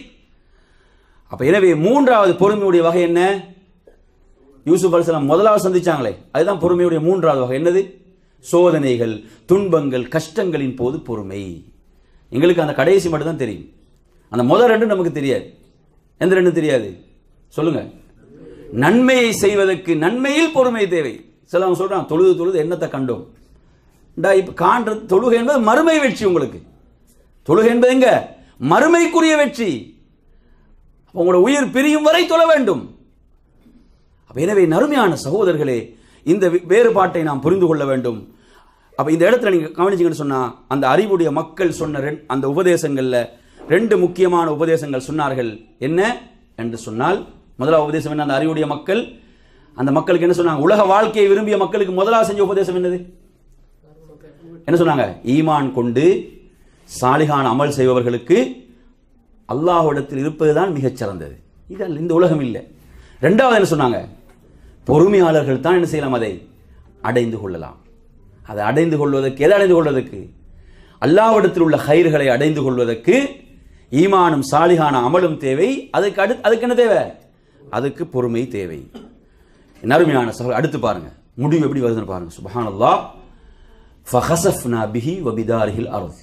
அப்போ எனவே மூன்றாவது பொறுமையுடைய வகை என்ன யூசுப் அலிஸ்லாம் முதலாவது சந்திச்சாங்களே அதுதான் பொறுமையுடைய மூன்றாவது வகை என்னது சோதனைகள் துன்பங்கள் கஷ்டங்களின் போது பொறுமை எங்களுக்கு அந்த கடைசி மட்டும் தான் தெரியும் அந்த முதல் ரெண்டு நமக்கு தெரியாது எந்த ரெண்டு தெரியாது சொல்லுங்க நன்மையை செய்வதற்கு நன்மையில் பொறுமை தேவை சிலவங்க சொல்றான் தொழுது தொழுது என்னத்தை கண்டோம் இப்போ காண்ற தொழுகை என்பது மறுமை வெற்றி உங்களுக்கு தொழுகை என்பது எங்க மறுமைக்குரிய வெற்றி உங்களோட உயிர் பிரியும் வரை தொழ வேண்டும் எனவே நறுமையான சகோதரர்களே இந்த வேறுபாட்டை நாம் புரிந்து கொள்ள வேண்டும் அப்போ இந்த இடத்துல நீங்கள் கவனிச்சிங்கன்னு சொன்னால் அந்த அறிவுடைய மக்கள் சொன்ன ரெண் அந்த உபதேசங்களில் ரெண்டு முக்கியமான உபதேசங்கள் சொன்னார்கள் என்ன என்று சொன்னால் முதலாவது உபதேசம் என்ன அந்த அறிவுடைய மக்கள் அந்த மக்களுக்கு என்ன சொன்னாங்க உலக வாழ்க்கையை விரும்பிய மக்களுக்கு முதலாக செஞ்ச உபதேசம் என்னது என்ன சொன்னாங்க ஈமான் கொண்டு சாலிகான் அமல் செய்பவர்களுக்கு அல்லாஹுடத்தில் இருப்பது தான் மிகச் சிறந்தது இதில் இந்த உலகம் இல்லை ரெண்டாவது என்ன சொன்னாங்க பொறுமையாளர்கள் தான் என்ன செய்யலாம் அதை அடைந்து கொள்ளலாம் அதை அடைந்து கொள்வதற்கு எதை அடைந்து கொள்வதற்கு அல்லாவிடத்தில் உள்ள கயிர்களை அடைந்து கொள்வதற்கு ஈமானும் சாலிகான அமலும் தேவை அதுக்கு அடு அதுக்கு என்ன தேவை அதுக்கு பொறுமை தேவை நறுமையான சகோதரர் அடுத்து பாருங்க முடிவு எப்படி வருதுன்னு பாருங்க சுபஹானல்லா ஃபஹசஃப்னா பிஹி வபிதாரிஹில் அருள்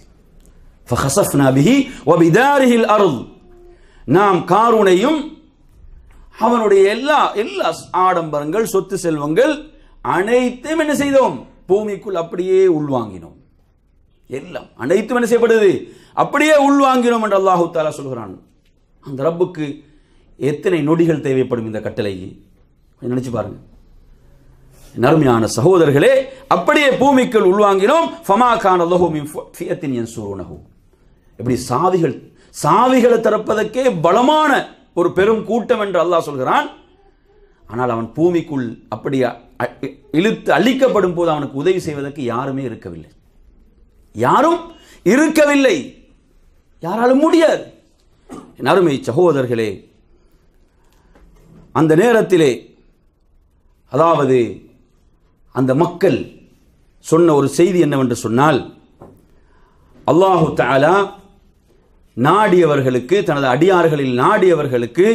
ஃபஹசஃப்னா பிஹி வபிதாரிஹில் அருள் நாம் காருணையும் அவனுடைய எல்லா எல்லா ஆடம்பரங்கள் சொத்து செல்வங்கள் அனைத்தும் என்ன செய்தோம் பூமிக்குள் அப்படியே உள்வாங்கினோம் எல்லாம் அனைத்தும் என்ன செய்யப்படுது அப்படியே உள்வாங்கினோம் என்று அல்லாஹு தாலா சொல்கிறான் அந்த ரப்புக்கு எத்தனை நொடிகள் தேவைப்படும் இந்த கட்டளைக்கு நினச்சி பாருங்கள் நருமையான சகோதரர்களே அப்படியே பூமிக்குள் உள்வாங்கினோம் ஃபமா கான ஃபியத்தின் என் சூருணகு இப்படி சாவிகள் சாவிகளை திறப்பதற்கே பலமான ஒரு பெரும் கூட்டம் என்று அல்லாஹ் சொல்கிறான் ஆனால் அவன் பூமிக்குள் அப்படி இழுத்து அழிக்கப்படும் போது அவனுக்கு உதவி செய்வதற்கு யாருமே இருக்கவில்லை யாரும் இருக்கவில்லை யாராலும் முடியாது நருமை சகோதரர்களே அந்த நேரத்திலே அதாவது அந்த மக்கள் சொன்ன ஒரு செய்தி என்னவென்று சொன்னால் அல்லாஹு தாலா நாடியவர்களுக்கு தனது அடியார்களில் நாடியவர்களுக்கு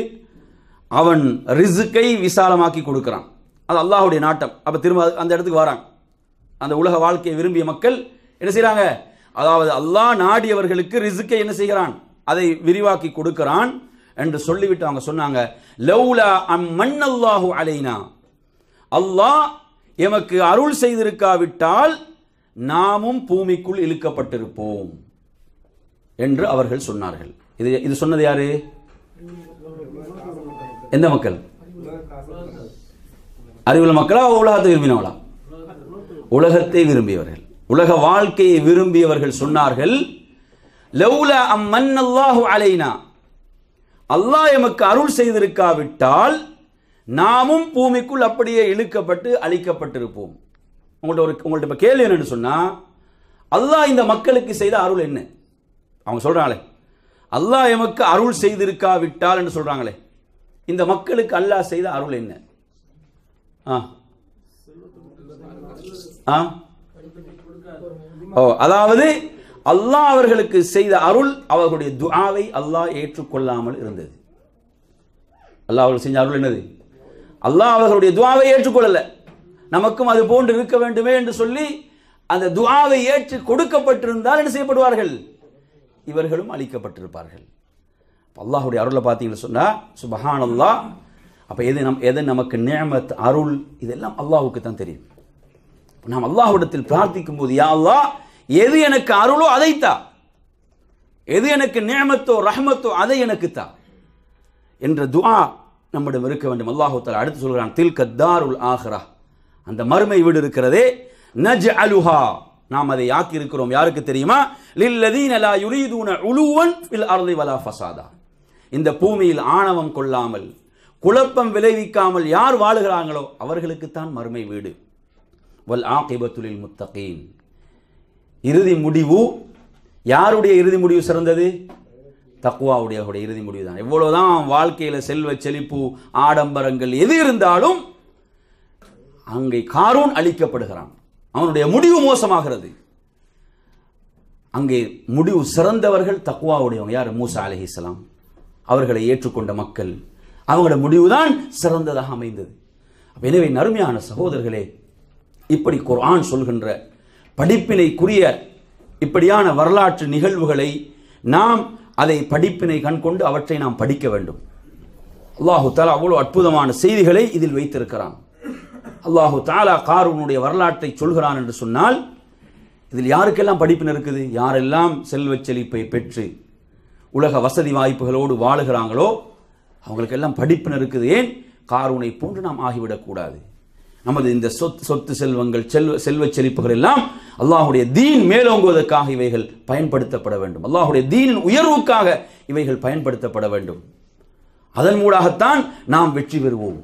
அவன் ரிசுக்கை விசாலமாக்கி கொடுக்குறான் அது அல்லாஹுடைய நாட்டம் அப்போ திரும்ப அந்த இடத்துக்கு வராங்க அந்த உலக வாழ்க்கையை விரும்பிய மக்கள் என்ன செய்கிறாங்க அதாவது அல்லாஹ் நாடியவர்களுக்கு ரிசுக்கை என்ன செய்கிறான் அதை விரிவாக்கி கொடுக்கிறான் என்று சொல்லிவிட்டு அவங்க சொன்னாங்க லவ்லா அம் மண் அல்லாஹு அலைனா அல்லாஹ் எமக்கு அருள் செய்திருக்காவிட்டால் நாமும் பூமிக்குள் இழுக்கப்பட்டிருப்போம் என்று அவர்கள் சொன்னார்கள் இது இது சொன்னது யாரு எந்த மக்கள் அறிவுள்ள மக்களா உலகத்தை விரும்பினவளா உலகத்தை விரும்பியவர்கள் உலக வாழ்க்கையை விரும்பியவர்கள் சொன்னார்கள் அலைனா அல்லாஹ் எமக்கு அருள் செய்திருக்காவிட்டால் நாமும் பூமிக்குள் அப்படியே இழுக்கப்பட்டு அழிக்கப்பட்டிருப்போம் உங்கள்ட்ட ஒரு உங்கள்ட்ட இப்போ கேள்வி என்னன்னு சொன்னால் அல்லாஹ் இந்த மக்களுக்கு செய்த அருள் என்ன அவங்க சொல்கிறாங்களே அல்லாஹ் எமக்கு அருள் செய்திருக்காவிட்டால் என்று சொல்கிறாங்களே இந்த மக்களுக்கு அல்லாஹ் செய்த அருள் என்ன ஆ ஆ ஓ அதாவது அல்லாஹ் அவர்களுக்கு செய்த அருள் அவர்களுடைய துஆவை அல்லாஹ் ஏற்றுக்கொள்ளாமல் இருந்தது அல்லாஹ் அவர்கள் செஞ்ச அருள் என்னது அல்லாஹ் அவர்களுடைய துவாவை ஏற்றுக்கொள்ளலை நமக்கும் அது போன்று இருக்க வேண்டுமே என்று சொல்லி அந்த துவாவை ஏற்று கொடுக்கப்பட்டிருந்தால் என்ன செய்யப்படுவார்கள் இவர்களும் அளிக்கப்பட்டிருப்பார்கள் அல்லாஹுடைய அருளை பார்த்தீங்கன்னு சொன்னால் சுபஹான் அல்லா அப்போ எது நம் எது நமக்கு நேமத் அருள் இதெல்லாம் அல்லாஹுக்கு தான் தெரியும் நாம் அல்லாஹுடத்தில் பிரார்த்திக்கும் போது யா அல்லா எது எனக்கு அருளோ அதைத்தா எது எனக்கு நேமத்தோ ரஹமத்தோ அதை எனக்குத்தா என்ற துஆ நம்மிடம் இருக்க வேண்டும் அல்லாஹூத்தால் அடுத்து சொல்கிறான் உல் ஆஹ்ரா அந்த மறுமை வீடு இருக்கிறதே நஜ் அலுஹா நாம் அதை ஆக்கி இருக்கிறோம் யாருக்கு தெரியுமா லில்லதீன அலா யுரீதுன உலுவன் ஃபில் அர்லி வலா ஃபசாதா இந்த பூமியில் ஆணவம் கொள்ளாமல் குழப்பம் விளைவிக்காமல் யார் வாழுகிறாங்களோ அவர்களுக்குத்தான் மறுமை வீடு வல் ஆகிபத்துலில் முத்தகீன் இறுதி முடிவு யாருடைய இறுதி முடிவு சிறந்தது தக்குவாவுடைய அவருடைய இறுதி முடிவு தான் எவ்வளோதான் வாழ்க்கையில் செல்வ செழிப்பு ஆடம்பரங்கள் எது இருந்தாலும் அங்கே காரூன் அளிக்கப்படுகிறான் அவனுடைய முடிவு மோசமாகிறது அங்கே முடிவு சிறந்தவர்கள் தக்குவாவுடையவங்க யார் மூசா அலஹி இஸ்லாம் அவர்களை ஏற்றுக்கொண்ட மக்கள் அவங்களோட முடிவுதான் சிறந்ததாக அமைந்தது எனவே நறுமையான சகோதரர்களே இப்படி குர்ஆன் சொல்கின்ற படிப்பினைக்குரிய இப்படியான வரலாற்று நிகழ்வுகளை நாம் அதை படிப்பினை கண்கொண்டு அவற்றை நாம் படிக்க வேண்டும் அல்லாஹு தாலா அவ்வளோ அற்புதமான செய்திகளை இதில் வைத்திருக்கிறான் அல்லாஹு தாலா காரூனுடைய வரலாற்றை சொல்கிறான் என்று சொன்னால் இதில் யாருக்கெல்லாம் படிப்பினர் இருக்குது யாரெல்லாம் செல்வ செழிப்பை பெற்று உலக வசதி வாய்ப்புகளோடு வாழுகிறாங்களோ அவங்களுக்கெல்லாம் படிப்பினர் இருக்குது ஏன் காரூனை போன்று நாம் ஆகிவிடக்கூடாது நமது இந்த சொத்து சொத்து செல்வங்கள் செல்வ செல்வ செழிப்புகள் எல்லாம் அல்லாஹுடைய தீன் மேலோங்குவதற்காக இவைகள் பயன்படுத்தப்பட வேண்டும் அல்லாஹுடைய தீனின் உயர்வுக்காக இவைகள் பயன்படுத்தப்பட வேண்டும் அதன் மூடாகத்தான் நாம் வெற்றி பெறுவோம்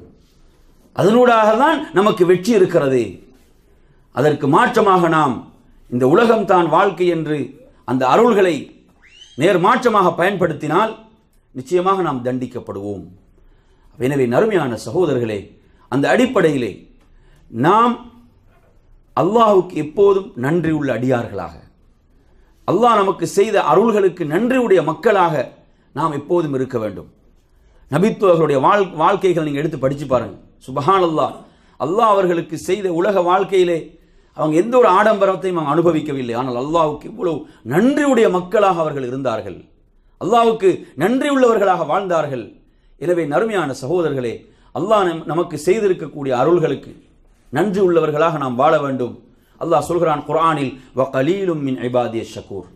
அதனூடாக தான் நமக்கு வெற்றி இருக்கிறது அதற்கு மாற்றமாக நாம் இந்த உலகம் தான் வாழ்க்கை என்று அந்த அருள்களை நேர் மாற்றமாக பயன்படுத்தினால் நிச்சயமாக நாம் தண்டிக்கப்படுவோம் எனவே நறுமையான சகோதரர்களே அந்த அடிப்படையிலே நாம் அல்லாஹுக்கு எப்போதும் நன்றி உள்ள அடியார்களாக அல்லாஹ் நமக்கு செய்த அருள்களுக்கு நன்றியுடைய மக்களாக நாம் எப்போதும் இருக்க வேண்டும் நபித்துவர்களுடைய வாழ் வாழ்க்கைகள் நீங்கள் எடுத்து படித்து பாருங்கள் சுபஹான் அல்லா அல்லாஹ் அவர்களுக்கு செய்த உலக வாழ்க்கையிலே அவங்க எந்த ஒரு ஆடம்பரத்தையும் அவங்க அனுபவிக்கவில்லை ஆனால் அல்லாவுக்கு இவ்வளவு நன்றியுடைய மக்களாக அவர்கள் இருந்தார்கள் அல்லாவுக்கு நன்றி உள்ளவர்களாக வாழ்ந்தார்கள் எனவே நறுமையான சகோதரர்களே அல்லாஹ் நமக்கு செய்திருக்கக்கூடிய அருள்களுக்கு நன்றி உள்ளவர்களாக நாம் வாழ வேண்டும் அல்லாஹ் சொல்கிறான் குரானில் வ கலீலும் மின் ஐபாதிய ஷக்கூர்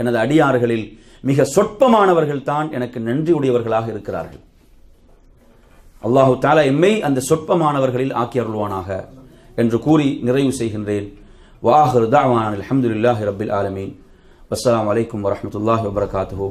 எனது அடியார்களில் மிக சொற்பமானவர்கள் தான் எனக்கு நன்றி உடையவர்களாக இருக்கிறார்கள் அல்லாஹு தாலா எம்மை அந்த சொற்பமானவர்களில் ஆக்கி அருள்வானாக என்று கூறி நிறைவு செய்கின்றேன் வாஹர் தாவான் அலமதுல்லாஹி ரபில் ஆலமீன் அஸ்லாம் வலைக்கம் வரமத்துல்லாஹி வபர்காத்து